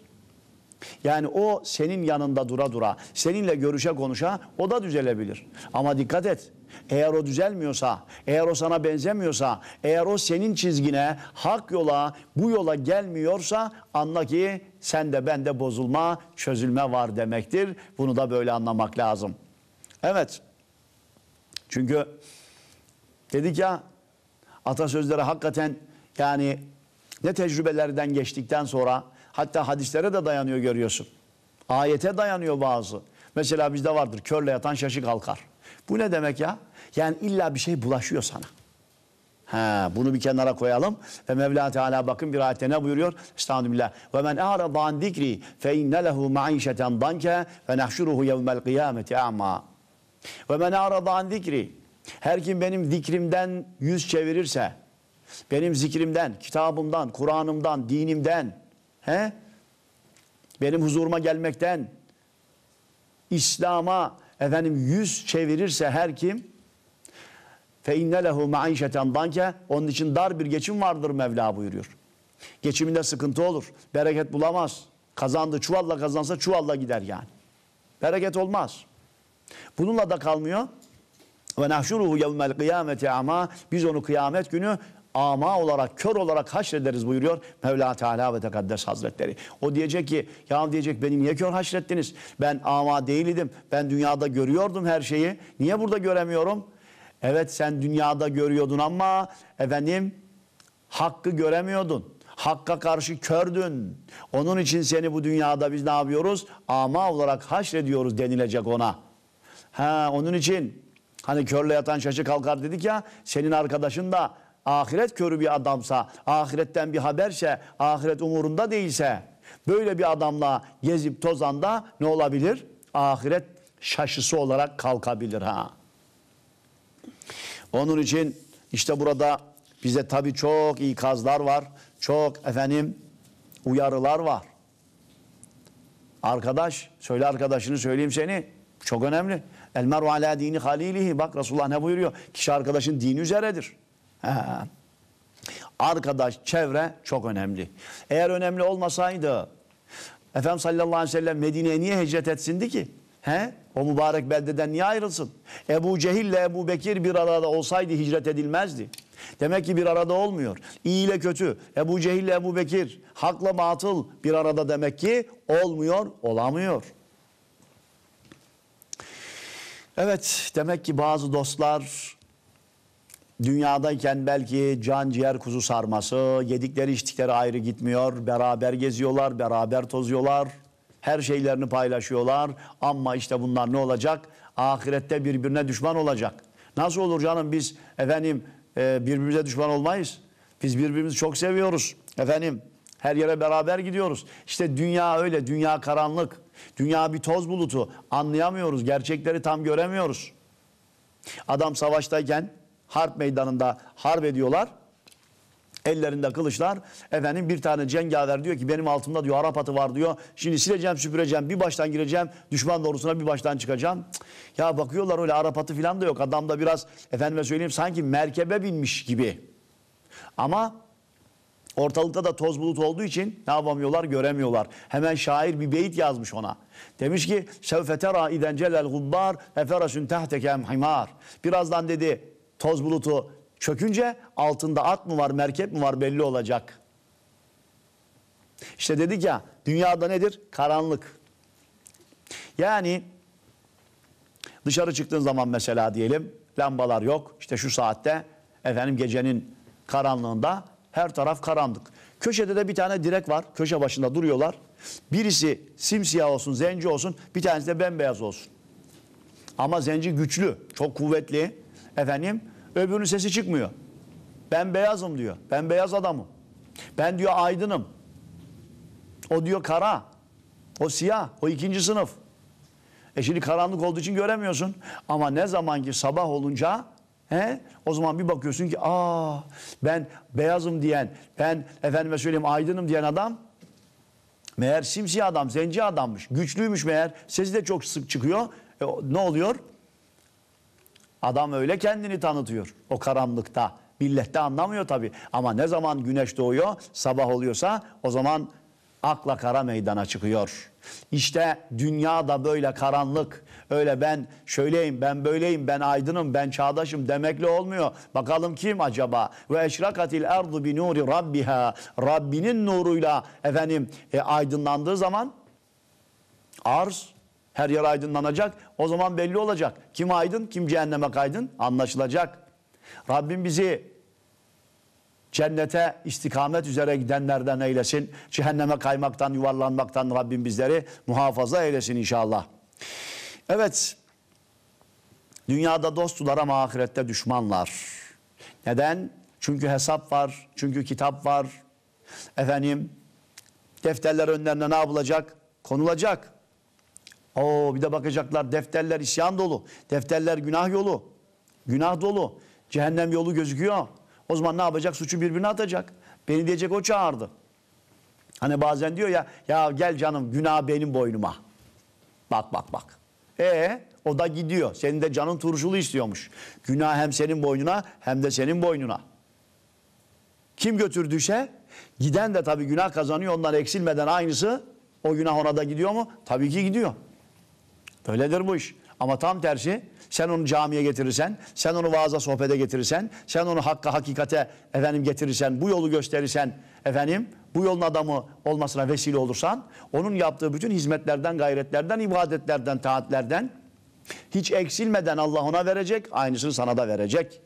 Yani o senin yanında dura dura, seninle görüşe konuşa o da düzelebilir. Ama dikkat et. Eğer o düzelmiyorsa, eğer o sana benzemiyorsa, eğer o senin çizgine, hak yola, bu yola gelmiyorsa anla ki sen de ben de bozulma, çözülme var demektir. Bunu da böyle anlamak lazım. Evet. Çünkü dedik ya atasözleri hakikaten yani ne tecrübelerden geçtikten sonra Hatta hadislere de dayanıyor görüyorsun. Ayete dayanıyor bazı. Mesela bizde vardır körle yatan şaşı kalkar. Bu ne demek ya? Yani illa bir şey bulaşıyor sana. Ha, bunu bir kenara koyalım. Ve Mevla Teala bakın bir ayette ne buyuruyor? Estağfirullah. Ve men a'rada an zikri fe inne lehu ma'işeten danke ve nahşuruhu yevmel kıyameti a'ma. Ve men a'rada an zikri. Her kim benim zikrimden yüz çevirirse, benim zikrimden, kitabımdan, Kur'an'ımdan, dinimden, He? Benim huzuruma gelmekten İslam'a efendim yüz çevirirse her kim fe inne lehu maişeten danke onun için dar bir geçim vardır Mevla buyuruyor. Geçiminde sıkıntı olur. Bereket bulamaz. Kazandı çuvalla kazansa çuvalla gider yani. Bereket olmaz. Bununla da kalmıyor. Ve nahşuruhu yevmel kıyameti ama biz onu kıyamet günü ama olarak, kör olarak haşrederiz buyuruyor Mevla Teala ve Tekaddes Hazretleri. O diyecek ki, ya diyecek beni niye kör haşrettiniz? Ben ama değildim, ben dünyada görüyordum her şeyi. Niye burada göremiyorum? Evet sen dünyada görüyordun ama efendim hakkı göremiyordun. Hakka karşı kördün. Onun için seni bu dünyada biz ne yapıyoruz? Ama olarak haşrediyoruz denilecek ona. Ha onun için hani körle yatan şaşı kalkar dedik ya senin arkadaşın da ahiret körü bir adamsa, ahiretten bir haberse, ahiret umurunda değilse böyle bir adamla gezip tozanda ne olabilir? Ahiret şaşısı olarak kalkabilir ha. Onun için işte burada bize tabi çok ikazlar var. Çok efendim uyarılar var. Arkadaş, söyle arkadaşını söyleyeyim seni. Çok önemli. El meru ala dini halilihi. Bak Resulullah ne buyuruyor? Kişi arkadaşın dini üzeredir. Ha. Arkadaş, çevre çok önemli. Eğer önemli olmasaydı Efendimiz sallallahu aleyhi ve sellem Medine'ye niye hicret etsindi ki? He? O mübarek beldeden niye ayrılsın? Ebu Cehil ile Ebu Bekir bir arada olsaydı hicret edilmezdi. Demek ki bir arada olmuyor. İyi ile kötü, Ebu Cehil ile Ebu Bekir, hakla batıl bir arada demek ki olmuyor, olamıyor. Evet, demek ki bazı dostlar Dünyadayken belki can ciğer kuzu sarması, yedikleri içtikleri ayrı gitmiyor. Beraber geziyorlar, beraber tozuyorlar. Her şeylerini paylaşıyorlar. Ama işte bunlar ne olacak? Ahirette birbirine düşman olacak. Nasıl olur canım biz efendim e, birbirimize düşman olmayız. Biz birbirimizi çok seviyoruz. Efendim her yere beraber gidiyoruz. İşte dünya öyle, dünya karanlık. Dünya bir toz bulutu. Anlayamıyoruz, gerçekleri tam göremiyoruz. Adam savaştayken harp meydanında harp ediyorlar. Ellerinde kılıçlar. Efendim bir tane cengaver diyor ki benim altımda diyor Arap atı var diyor. Şimdi sileceğim süpüreceğim bir baştan gireceğim. Düşman doğrusuna bir baştan çıkacağım. Ya bakıyorlar öyle Arap atı falan da yok. Adamda biraz efendime söyleyeyim sanki merkebe binmiş gibi. Ama ortalıkta da toz bulut olduğu için ne yapamıyorlar göremiyorlar. Hemen şair bir beyit yazmış ona. Demiş ki sevfetera iden celel gubbar eferasün tehtekem himar. Birazdan dedi toz bulutu çökünce altında at mı var merkep mi var belli olacak. İşte dedik ya dünyada nedir? Karanlık. Yani dışarı çıktığın zaman mesela diyelim lambalar yok. İşte şu saatte efendim gecenin karanlığında her taraf karanlık. Köşede de bir tane direk var. Köşe başında duruyorlar. Birisi simsiyah olsun, zenci olsun. Bir tanesi de bembeyaz olsun. Ama zenci güçlü, çok kuvvetli. Efendim öbürünün sesi çıkmıyor. Ben beyazım diyor. Ben beyaz adamım. Ben diyor aydınım. O diyor kara. O siyah. O ikinci sınıf. E şimdi karanlık olduğu için göremiyorsun. Ama ne zaman ki sabah olunca he, o zaman bir bakıyorsun ki aa ben beyazım diyen, ben efendime söyleyeyim aydınım diyen adam meğer simsiyah adam, zenci adammış. Güçlüymüş meğer. Sesi de çok sık çıkıyor. E, ne oluyor? Adam öyle kendini tanıtıyor o karanlıkta. Millet de anlamıyor tabii. Ama ne zaman güneş doğuyor, sabah oluyorsa o zaman akla kara meydana çıkıyor. İşte dünya da böyle karanlık. Öyle ben şöyleyim, ben böyleyim, ben aydınım, ben çağdaşım demekle olmuyor. Bakalım kim acaba? Ve eşrakatil erdu bi nuri rabbiha. Rabbinin nuruyla efendim e, aydınlandığı zaman arz her yer aydınlanacak. O zaman belli olacak. Kim aydın, kim cehenneme kaydın anlaşılacak. Rabbim bizi Cennete istikamet üzere gidenlerden eylesin. Cehenneme kaymaktan, yuvarlanmaktan Rabbim bizleri muhafaza eylesin inşallah. Evet, dünyada dostlar ama ahirette düşmanlar. Neden? Çünkü hesap var, çünkü kitap var. Efendim, defterler önlerine ne yapılacak? Konulacak. Oo bir de bakacaklar defterler isyan dolu. Defterler günah yolu. Günah dolu. Cehennem yolu gözüküyor. O zaman ne yapacak? Suçu birbirine atacak. Beni diyecek o çağırdı. Hani bazen diyor ya ya gel canım günah benim boynuma. Bak bak bak. E o da gidiyor. Senin de canın turşulu istiyormuş. Günah hem senin boynuna hem de senin boynuna. Kim götürdüyse giden de tabii günah kazanıyor. Ondan eksilmeden aynısı o günah ona da gidiyor mu? Tabii ki gidiyor. Öyledir bu iş. Ama tam tersi sen onu camiye getirirsen, sen onu vaaza sohbete getirirsen, sen onu hakka hakikate efendim getirirsen, bu yolu gösterirsen efendim bu yolun adamı olmasına vesile olursan onun yaptığı bütün hizmetlerden, gayretlerden, ibadetlerden, taatlerden hiç eksilmeden Allah ona verecek, aynısını sana da verecek.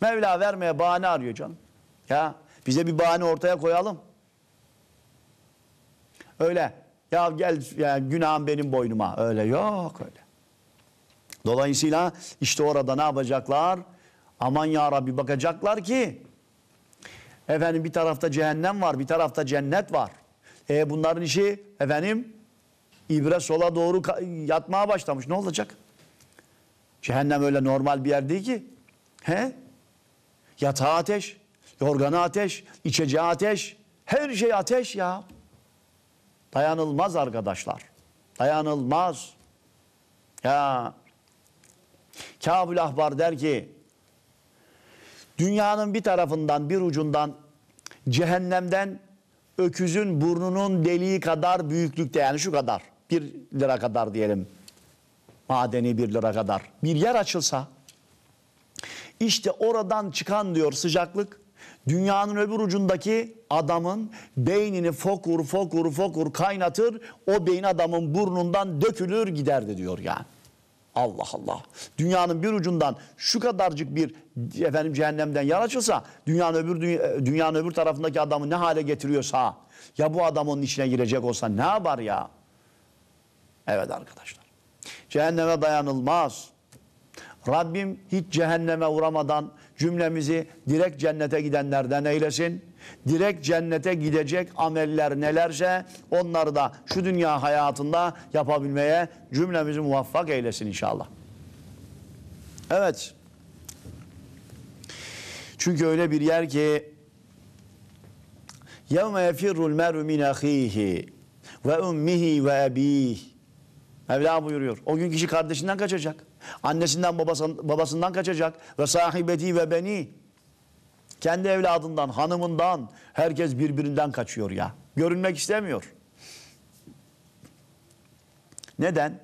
Mevla vermeye bahane arıyor canım. Ya bize bir bahane ortaya koyalım. Öyle ya gel yani günahım benim boynuma. Öyle yok öyle. Dolayısıyla işte orada ne yapacaklar? Aman ya Rabbi bakacaklar ki efendim bir tarafta cehennem var, bir tarafta cennet var. E bunların işi efendim ibre sola doğru yatmaya başlamış. Ne olacak? Cehennem öyle normal bir yer değil ki. He? Yatağı ateş, yorganı ateş, içeceği ateş, her şey ateş ya. Dayanılmaz arkadaşlar. Dayanılmaz. Ya Kabul Ahbar der ki dünyanın bir tarafından bir ucundan cehennemden öküzün burnunun deliği kadar büyüklükte yani şu kadar bir lira kadar diyelim madeni bir lira kadar bir yer açılsa işte oradan çıkan diyor sıcaklık Dünyanın öbür ucundaki adamın beynini fokur fokur fokur kaynatır. O beyin adamın burnundan dökülür giderdi diyor yani. Allah Allah. Dünyanın bir ucundan şu kadarcık bir efendim cehennemden yer açılsa dünyanın öbür dünyanın öbür tarafındaki adamı ne hale getiriyorsa ya bu adam onun içine girecek olsa ne var ya? Evet arkadaşlar. Cehenneme dayanılmaz. Rabbim hiç cehenneme uğramadan cümlemizi direkt cennete gidenlerden eylesin. Direkt cennete gidecek ameller nelerse onları da şu dünya hayatında yapabilmeye cümlemizi muvaffak eylesin inşallah. Evet. Çünkü öyle bir yer ki يَوْمَ يَفِرُّ الْمَرْءُ مِنْ اَخ۪يهِ وَاُمِّهِ وَاَب۪يهِ Mevla buyuruyor. O gün kişi kardeşinden kaçacak. Annesinden babasından, kaçacak. Ve sahibeti ve beni. Kendi evladından, hanımından herkes birbirinden kaçıyor ya. Görünmek istemiyor. Neden?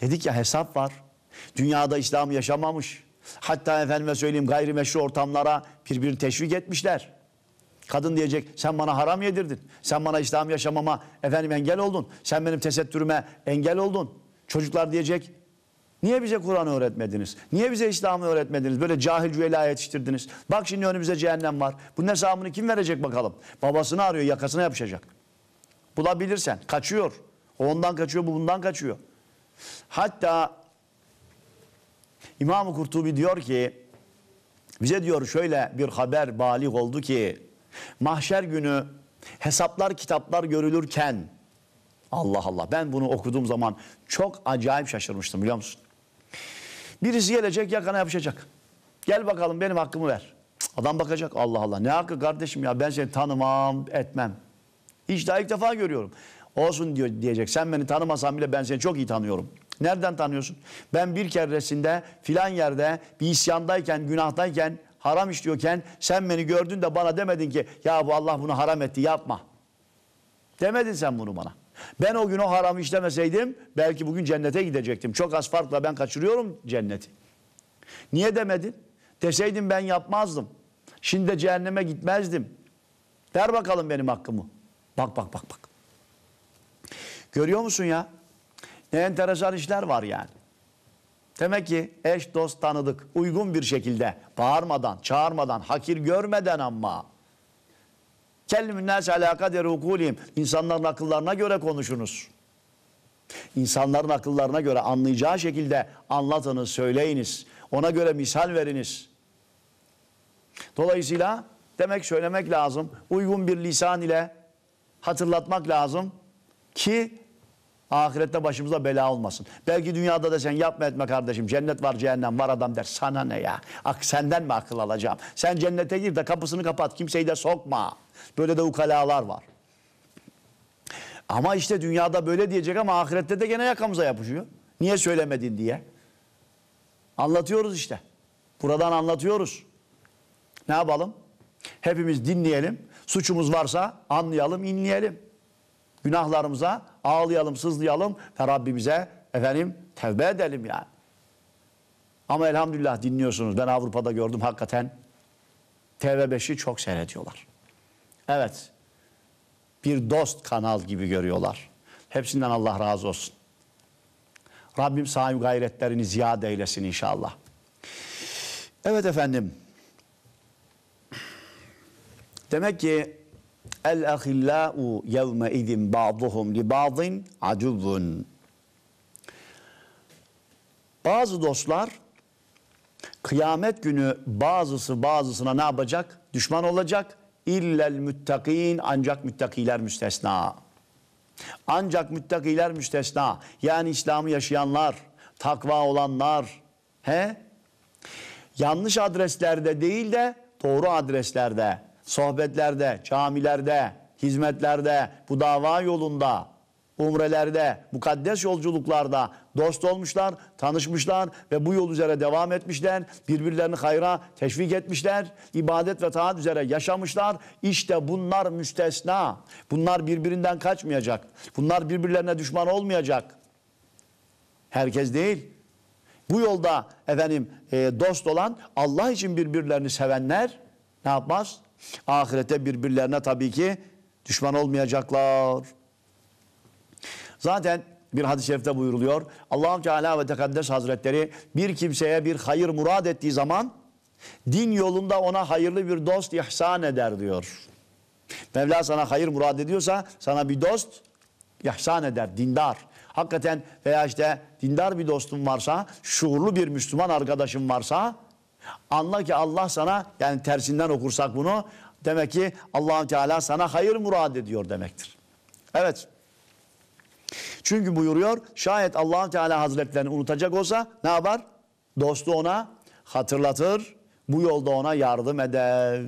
Dedik ya hesap var. Dünyada İslam yaşamamış. Hatta efendime söyleyeyim gayrimeşru ortamlara birbirini teşvik etmişler. Kadın diyecek sen bana haram yedirdin. Sen bana İslam yaşamama efendim engel oldun. Sen benim tesettürüme engel oldun. Çocuklar diyecek Niye bize Kur'an öğretmediniz? Niye bize İslam'ı öğretmediniz? Böyle cahil cüela yetiştirdiniz. Bak şimdi önümüze cehennem var. Bunun hesabını kim verecek bakalım? Babasını arıyor yakasına yapışacak. Bulabilirsen. Kaçıyor. O ondan kaçıyor bu bundan kaçıyor. Hatta İmam-ı Kurtubi diyor ki bize diyor şöyle bir haber balik oldu ki mahşer günü hesaplar kitaplar görülürken Allah Allah ben bunu okuduğum zaman çok acayip şaşırmıştım biliyor musun? Birisi gelecek yakana yapışacak. Gel bakalım benim hakkımı ver. Adam bakacak Allah Allah ne hakkı kardeşim ya ben seni tanımam etmem. Hiç daha ilk defa görüyorum. Olsun diyor diyecek sen beni tanımasan bile ben seni çok iyi tanıyorum. Nereden tanıyorsun? Ben bir keresinde filan yerde bir isyandayken günahtayken haram işliyorken sen beni gördün de bana demedin ki ya bu Allah bunu haram etti yapma. Demedin sen bunu bana. Ben o gün o haramı işlemeseydim belki bugün cennete gidecektim. Çok az farkla ben kaçırıyorum cenneti. Niye demedin? Deseydim ben yapmazdım. Şimdi de cehenneme gitmezdim. Ver bakalım benim hakkımı. Bak bak bak bak. Görüyor musun ya? Ne enteresan işler var yani. Demek ki eş dost tanıdık uygun bir şekilde bağırmadan, çağırmadan, hakir görmeden ama Kellimün nâs alâ kader hukulihim. İnsanların akıllarına göre konuşunuz. İnsanların akıllarına göre anlayacağı şekilde anlatınız, söyleyiniz. Ona göre misal veriniz. Dolayısıyla demek söylemek lazım. Uygun bir lisan ile hatırlatmak lazım ki Ahirette başımıza bela olmasın. Belki dünyada da sen yapma etme kardeşim. Cennet var cehennem var adam der. Sana ne ya? Ak, senden mi akıl alacağım? Sen cennete gir de kapısını kapat. Kimseyi de sokma. Böyle de ukalalar var. Ama işte dünyada böyle diyecek ama ahirette de gene yakamıza yapışıyor. Niye söylemedin diye. Anlatıyoruz işte. Buradan anlatıyoruz. Ne yapalım? Hepimiz dinleyelim. Suçumuz varsa anlayalım, inleyelim. Günahlarımıza ağlayalım, sızlayalım ve Rabbimize efendim tevbe edelim yani. Ama elhamdülillah dinliyorsunuz. Ben Avrupa'da gördüm hakikaten TV5'i çok seyrediyorlar. Evet. Bir dost kanal gibi görüyorlar. Hepsinden Allah razı olsun. Rabbim sahibi gayretlerini ziyade eylesin inşallah. Evet efendim. Demek ki El ahillâ'u yevme idin ba'duhum li ba'din acuvun. Bazı dostlar kıyamet günü bazısı bazısına ne yapacak? Düşman olacak. İllel müttakin ancak müttakiler müstesna. Ancak müttakiler müstesna. Yani İslam'ı yaşayanlar, takva olanlar. He? Yanlış adreslerde değil de doğru adreslerde sohbetlerde, camilerde, hizmetlerde, bu dava yolunda, umrelerde, mukaddes yolculuklarda dost olmuşlar, tanışmışlar ve bu yol üzere devam etmişler. Birbirlerini hayra teşvik etmişler. ibadet ve taat üzere yaşamışlar. İşte bunlar müstesna. Bunlar birbirinden kaçmayacak. Bunlar birbirlerine düşman olmayacak. Herkes değil. Bu yolda efendim e, dost olan Allah için birbirlerini sevenler ne yapmaz? Ahirette birbirlerine tabii ki düşman olmayacaklar. Zaten bir hadis-i şerifte buyuruluyor. allah Teala ve Tekaddes Hazretleri bir kimseye bir hayır murad ettiği zaman din yolunda ona hayırlı bir dost ihsan eder diyor. Mevla sana hayır murad ediyorsa sana bir dost ihsan eder, dindar. Hakikaten veya işte dindar bir dostun varsa, şuurlu bir Müslüman arkadaşın varsa Anla ki Allah sana yani tersinden okursak bunu demek ki allah Teala sana hayır murad ediyor demektir. Evet. Çünkü buyuruyor şayet allah Teala hazretlerini unutacak olsa ne yapar? Dostu ona hatırlatır. Bu yolda ona yardım eder.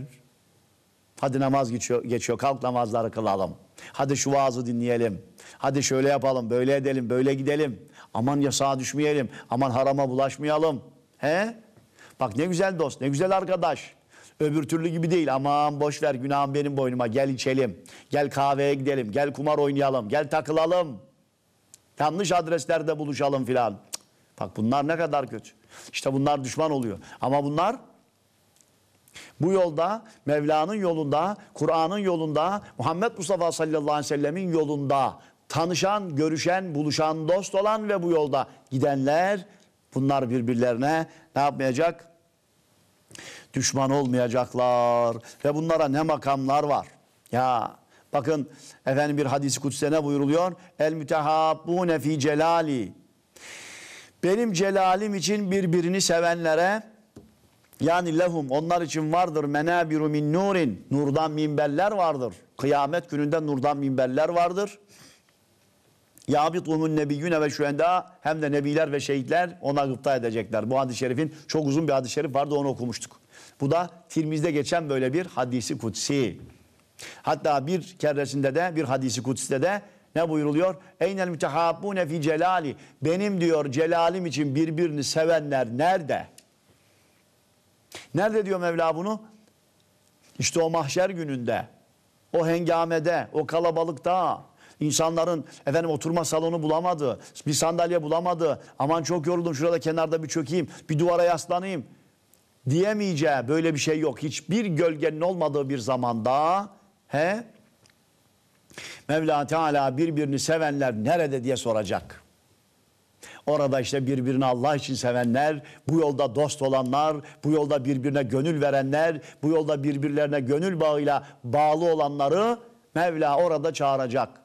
Hadi namaz geçiyor, geçiyor. kalk namazları kılalım. Hadi şu vaazı dinleyelim. Hadi şöyle yapalım, böyle edelim, böyle gidelim. Aman yasağa düşmeyelim. Aman harama bulaşmayalım. He? Bak ne güzel dost, ne güzel arkadaş. Öbür türlü gibi değil. Aman boş ver günahım benim boynuma. Gel içelim. Gel kahveye gidelim. Gel kumar oynayalım. Gel takılalım. Yanlış adreslerde buluşalım filan. Bak bunlar ne kadar kötü. İşte bunlar düşman oluyor. Ama bunlar bu yolda Mevla'nın yolunda, Kur'an'ın yolunda, Muhammed Mustafa sallallahu aleyhi ve sellemin yolunda tanışan, görüşen, buluşan, dost olan ve bu yolda gidenler Bunlar birbirlerine ne yapmayacak? Düşman olmayacaklar. Ve bunlara ne makamlar var? Ya bakın efendim bir hadisi kutse ne buyuruluyor? El mütehabbune fi celali. Benim celalim için birbirini sevenlere yani lehum onlar için vardır menabiru min nurin. Nurdan minberler vardır. Kıyamet gününde nurdan minberler vardır. Yabitumun nebiyyüne ve şühenda hem de nebiler ve şehitler ona gıpta edecekler. Bu hadis-i şerifin çok uzun bir hadis-i şerif vardı onu okumuştuk. Bu da Tirmiz'de geçen böyle bir hadisi kutsi. Hatta bir keresinde de bir hadisi kutside de ne buyuruluyor? Eynel mütehabbune fi celali. Benim diyor celalim için birbirini sevenler nerede? Nerede diyor Mevla bunu? İşte o mahşer gününde, o hengamede, o kalabalıkta insanların efendim oturma salonu bulamadı, bir sandalye bulamadı, aman çok yoruldum şurada kenarda bir çökeyim, bir duvara yaslanayım diyemeyeceği böyle bir şey yok. Hiçbir gölgenin olmadığı bir zamanda he Mevla Teala birbirini sevenler nerede diye soracak. Orada işte birbirini Allah için sevenler, bu yolda dost olanlar, bu yolda birbirine gönül verenler, bu yolda birbirlerine gönül bağıyla bağlı olanları Mevla orada çağıracak.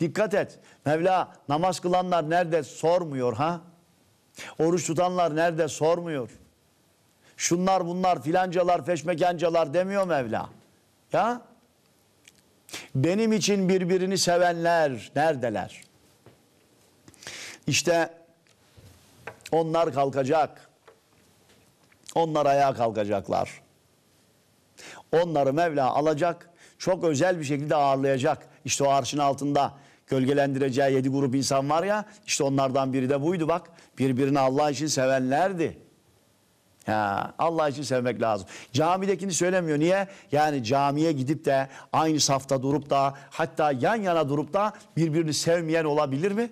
Dikkat et. Mevla namaz kılanlar nerede sormuyor ha? Oruç tutanlar nerede sormuyor. Şunlar bunlar filancalar feşmekancalar demiyor Mevla. Ya benim için birbirini sevenler neredeler? İşte onlar kalkacak. Onlar ayağa kalkacaklar. Onları Mevla alacak. Çok özel bir şekilde ağırlayacak. İşte o arşın altında gölgelendireceği yedi grup insan var ya işte onlardan biri de buydu bak birbirini Allah için sevenlerdi. Ya, Allah için sevmek lazım. Camidekini söylemiyor. Niye? Yani camiye gidip de aynı safta durup da hatta yan yana durup da birbirini sevmeyen olabilir mi?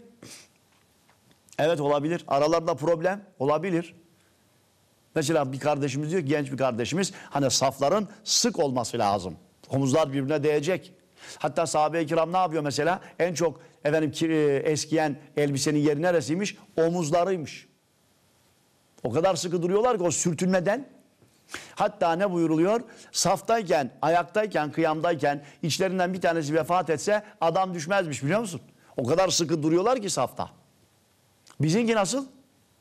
Evet olabilir. Aralarda problem olabilir. Mesela bir kardeşimiz diyor ki genç bir kardeşimiz hani safların sık olması lazım. Omuzlar birbirine değecek. Hatta sahabe-i kiram ne yapıyor mesela? En çok efendim e, eskiyen elbisenin yeri neresiymiş? Omuzlarıymış. O kadar sıkı duruyorlar ki o sürtünmeden. Hatta ne buyuruluyor? Saftayken, ayaktayken, kıyamdayken içlerinden bir tanesi vefat etse adam düşmezmiş biliyor musun? O kadar sıkı duruyorlar ki safta. Bizimki nasıl?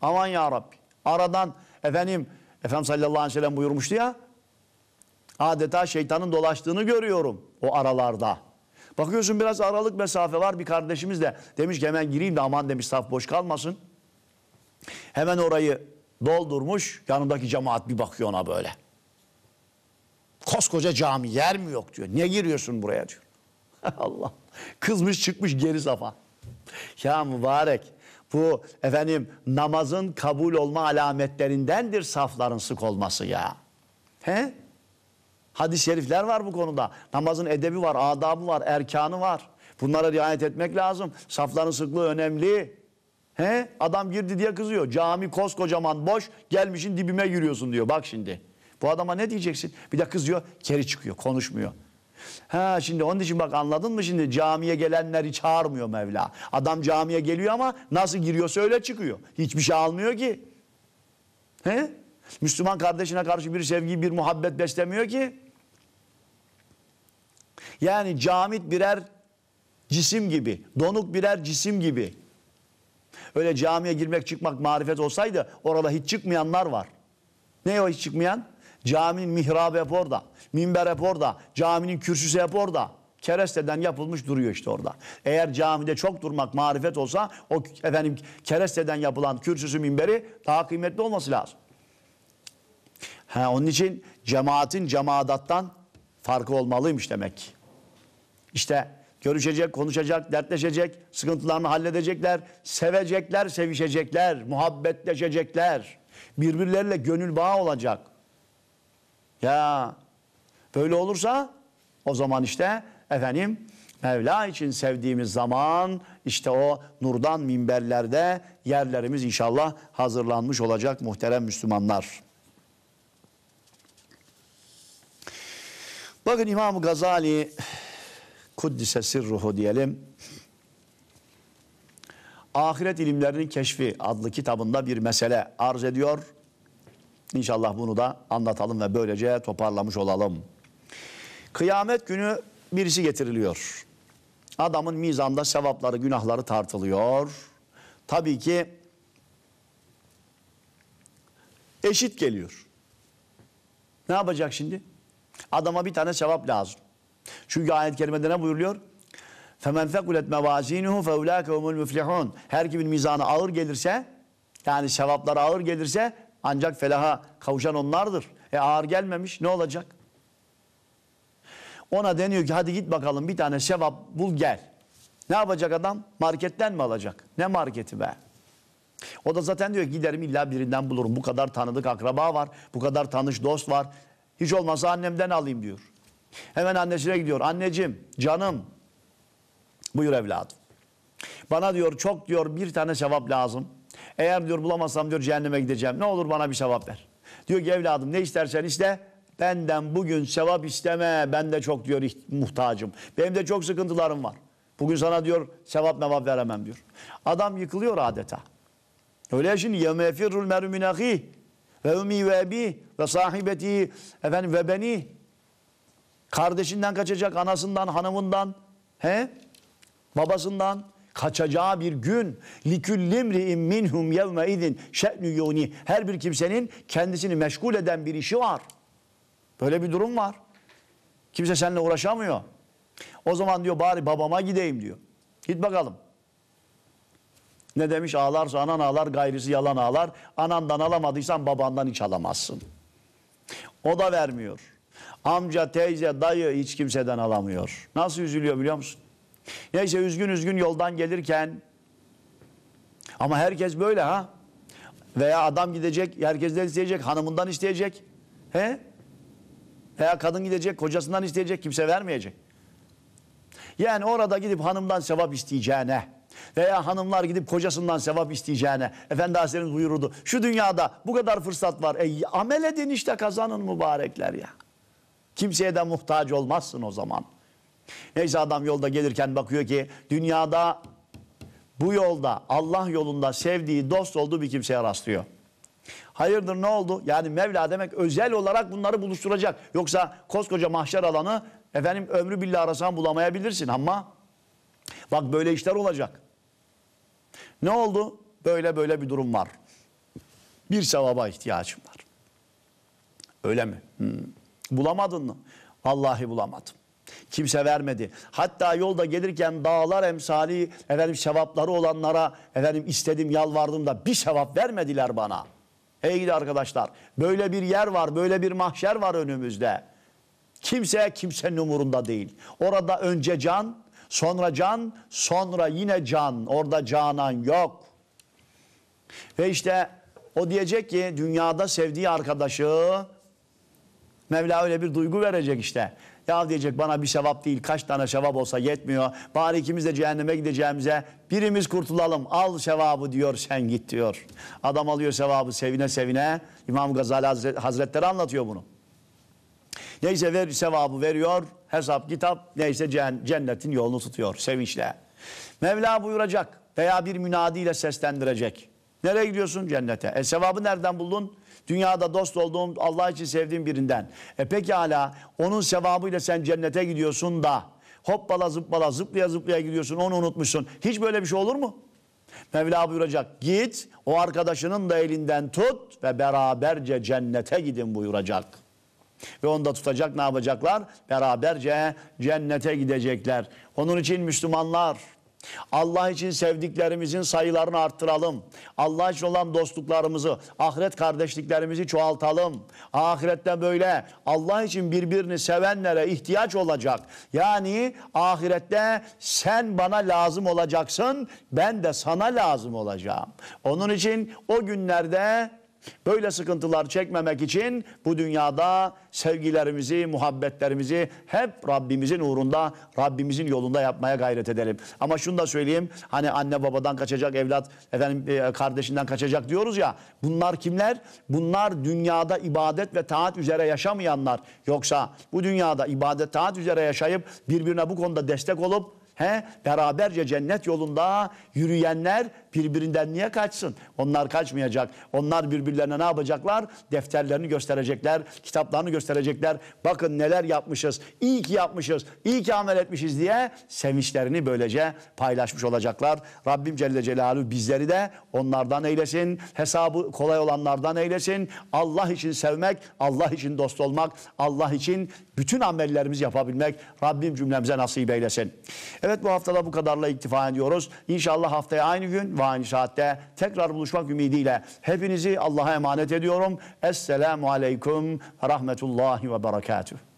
Aman ya Rabbi. Aradan efendim Efendim sallallahu aleyhi ve sellem buyurmuştu ya adeta şeytanın dolaştığını görüyorum o aralarda. Bakıyorsun biraz aralık mesafe var bir kardeşimiz de demiş ki hemen gireyim de aman demiş saf boş kalmasın. Hemen orayı doldurmuş yanındaki cemaat bir bakıyor ona böyle. Koskoca cami yer mi yok diyor. Ne giriyorsun buraya diyor. (laughs) Allah kızmış çıkmış geri safa. Ya mübarek bu efendim namazın kabul olma alametlerindendir safların sık olması ya. He? Hadis-i şerifler var bu konuda. Namazın edebi var, adabı var, erkanı var. Bunlara riayet etmek lazım. Safların sıklığı önemli. He? Adam girdi diye kızıyor. Cami koskocaman boş gelmişin dibime yürüyorsun diyor. Bak şimdi. Bu adama ne diyeceksin? Bir de kızıyor keri çıkıyor konuşmuyor. Ha şimdi onun için bak anladın mı şimdi camiye gelenleri çağırmıyor Mevla. Adam camiye geliyor ama nasıl giriyorsa öyle çıkıyor. Hiçbir şey almıyor ki. He? Müslüman kardeşine karşı bir sevgi bir muhabbet beslemiyor ki. Yani camit birer cisim gibi, donuk birer cisim gibi. Öyle camiye girmek çıkmak marifet olsaydı orada hiç çıkmayanlar var. Ne o hiç çıkmayan? Caminin mihrabı hep orada, minber hep orada, caminin kürsüsü hep orada. Keresteden yapılmış duruyor işte orada. Eğer camide çok durmak marifet olsa o efendim keresteden yapılan kürsüsü minberi daha kıymetli olması lazım. Ha, onun için cemaatin cemaattan farkı olmalıymış demek ki. İşte görüşecek, konuşacak, dertleşecek, sıkıntılarını halledecekler, sevecekler, sevişecekler, muhabbetleşecekler. Birbirleriyle gönül bağı olacak. Ya böyle olursa o zaman işte efendim Mevla için sevdiğimiz zaman işte o nurdan minberlerde yerlerimiz inşallah hazırlanmış olacak muhterem Müslümanlar. Bakın İmam Gazali kuddise ruhu diyelim. Ahiret ilimlerinin keşfi adlı kitabında bir mesele arz ediyor. İnşallah bunu da anlatalım ve böylece toparlamış olalım. Kıyamet günü birisi getiriliyor. Adamın mizanda sevapları, günahları tartılıyor. Tabii ki eşit geliyor. Ne yapacak şimdi? Adama bir tane sevap lazım. Çünkü ayet-i kerimede ne buyuruluyor? فَمَنْ فَقُلَتْ مَوَازِينُهُ فَاُولَٰئِكَ هُمُ الْمُفْلِحُونَ Her kimin mizanı ağır gelirse, yani sevapları ağır gelirse ancak felaha kavuşan onlardır. E ağır gelmemiş ne olacak? Ona deniyor ki hadi git bakalım bir tane sevap bul gel. Ne yapacak adam? Marketten mi alacak? Ne marketi be? O da zaten diyor giderim illa birinden bulurum. Bu kadar tanıdık akraba var, bu kadar tanış dost var. Hiç olmazsa annemden alayım diyor. Hemen annesine gidiyor. Anneciğim, canım. Buyur evladım. Bana diyor çok diyor bir tane sevap lazım. Eğer diyor bulamazsam diyor cehenneme gideceğim. Ne olur bana bir sevap ver. Diyor ki evladım ne istersen işte Benden bugün sevap isteme. Ben de çok diyor muhtacım. Benim de çok sıkıntılarım var. Bugün sana diyor sevap mevap veremem diyor. Adam yıkılıyor adeta. Öyle ya şimdi yevme firrul ve ümmi ve ebi ve sahibeti efendim ve beni Kardeşinden kaçacak, anasından, hanımından, he? babasından kaçacağı bir gün liküllimri'in minhum yevme idin şe'nü yuni her bir kimsenin kendisini meşgul eden bir işi var. Böyle bir durum var. Kimse seninle uğraşamıyor. O zaman diyor bari babama gideyim diyor. Git bakalım. Ne demiş ağlarsa anan ağlar gayrisi yalan ağlar. Anandan alamadıysan babandan hiç alamazsın. O da vermiyor. Amca, teyze, dayı hiç kimseden alamıyor. Nasıl üzülüyor biliyor musun? Neyse üzgün üzgün yoldan gelirken ama herkes böyle ha. Veya adam gidecek, herkesten isteyecek, hanımından isteyecek. He? Veya kadın gidecek, kocasından isteyecek, kimse vermeyecek. Yani orada gidip hanımdan sevap isteyeceğine veya hanımlar gidip kocasından sevap isteyeceğine Efendi Hazretlerimiz buyururdu. Şu dünyada bu kadar fırsat var. E, amel edin işte kazanın mübarekler ya. Kimseye de muhtaç olmazsın o zaman. Neyse adam yolda gelirken bakıyor ki dünyada bu yolda Allah yolunda sevdiği dost olduğu bir kimseye rastlıyor. Hayırdır ne oldu? Yani Mevla demek özel olarak bunları buluşturacak. Yoksa koskoca mahşer alanı efendim ömrü billah arasan bulamayabilirsin ama bak böyle işler olacak. Ne oldu? Böyle böyle bir durum var. Bir sevaba ihtiyacım var. Öyle mi? Hmm. Bulamadın mı? Allah'ı bulamadım. Kimse vermedi. Hatta yolda gelirken dağlar emsali efendim sevapları olanlara efendim istedim yalvardım da bir sevap vermediler bana. Ey gidi arkadaşlar böyle bir yer var böyle bir mahşer var önümüzde. Kimse kimsenin umurunda değil. Orada önce can sonra can sonra yine can orada canan yok. Ve işte o diyecek ki dünyada sevdiği arkadaşı Mevla öyle bir duygu verecek işte. Ya diyecek bana bir sevap değil kaç tane sevap olsa yetmiyor. Bari ikimiz de cehenneme gideceğimize birimiz kurtulalım. Al sevabı diyor sen git diyor. Adam alıyor sevabı sevine sevine. İmam Gazali Hazretleri anlatıyor bunu. Neyse ver, sevabı veriyor. Hesap kitap neyse cennetin yolunu tutuyor sevinçle. Mevla buyuracak veya bir münadiyle seslendirecek. Nereye gidiyorsun cennete? E sevabı nereden buldun? Dünyada dost olduğum, Allah için sevdiğim birinden. E pekala onun sevabıyla sen cennete gidiyorsun da hoppala zıppala zıplaya zıplaya gidiyorsun onu unutmuşsun. Hiç böyle bir şey olur mu? Mevla buyuracak git o arkadaşının da elinden tut ve beraberce cennete gidin buyuracak. Ve onu da tutacak ne yapacaklar? Beraberce cennete gidecekler. Onun için Müslümanlar Allah için sevdiklerimizin sayılarını arttıralım. Allah için olan dostluklarımızı, ahiret kardeşliklerimizi çoğaltalım. Ahirette böyle Allah için birbirini sevenlere ihtiyaç olacak. Yani ahirette sen bana lazım olacaksın, ben de sana lazım olacağım. Onun için o günlerde Böyle sıkıntılar çekmemek için bu dünyada sevgilerimizi, muhabbetlerimizi hep Rabbimizin uğrunda, Rabbimizin yolunda yapmaya gayret edelim. Ama şunu da söyleyeyim. Hani anne babadan kaçacak evlat, efendim e, kardeşinden kaçacak diyoruz ya. Bunlar kimler? Bunlar dünyada ibadet ve taat üzere yaşamayanlar. Yoksa bu dünyada ibadet, taat üzere yaşayıp birbirine bu konuda destek olup he, beraberce cennet yolunda yürüyenler birbirinden niye kaçsın? Onlar kaçmayacak. Onlar birbirlerine ne yapacaklar? Defterlerini gösterecekler, kitaplarını gösterecekler. Bakın neler yapmışız, iyi ki yapmışız, iyi ki amel etmişiz diye sevinçlerini böylece paylaşmış olacaklar. Rabbim Celle Celaluhu bizleri de onlardan eylesin. Hesabı kolay olanlardan eylesin. Allah için sevmek, Allah için dost olmak, Allah için bütün amellerimizi yapabilmek Rabbim cümlemize nasip eylesin. Evet bu haftada bu kadarla iktifa ediyoruz. İnşallah haftaya aynı gün sabahın saatte tekrar buluşmak ümidiyle hepinizi Allah'a emanet ediyorum. Esselamu Aleyküm ve Rahmetullahi ve Berekatuhu.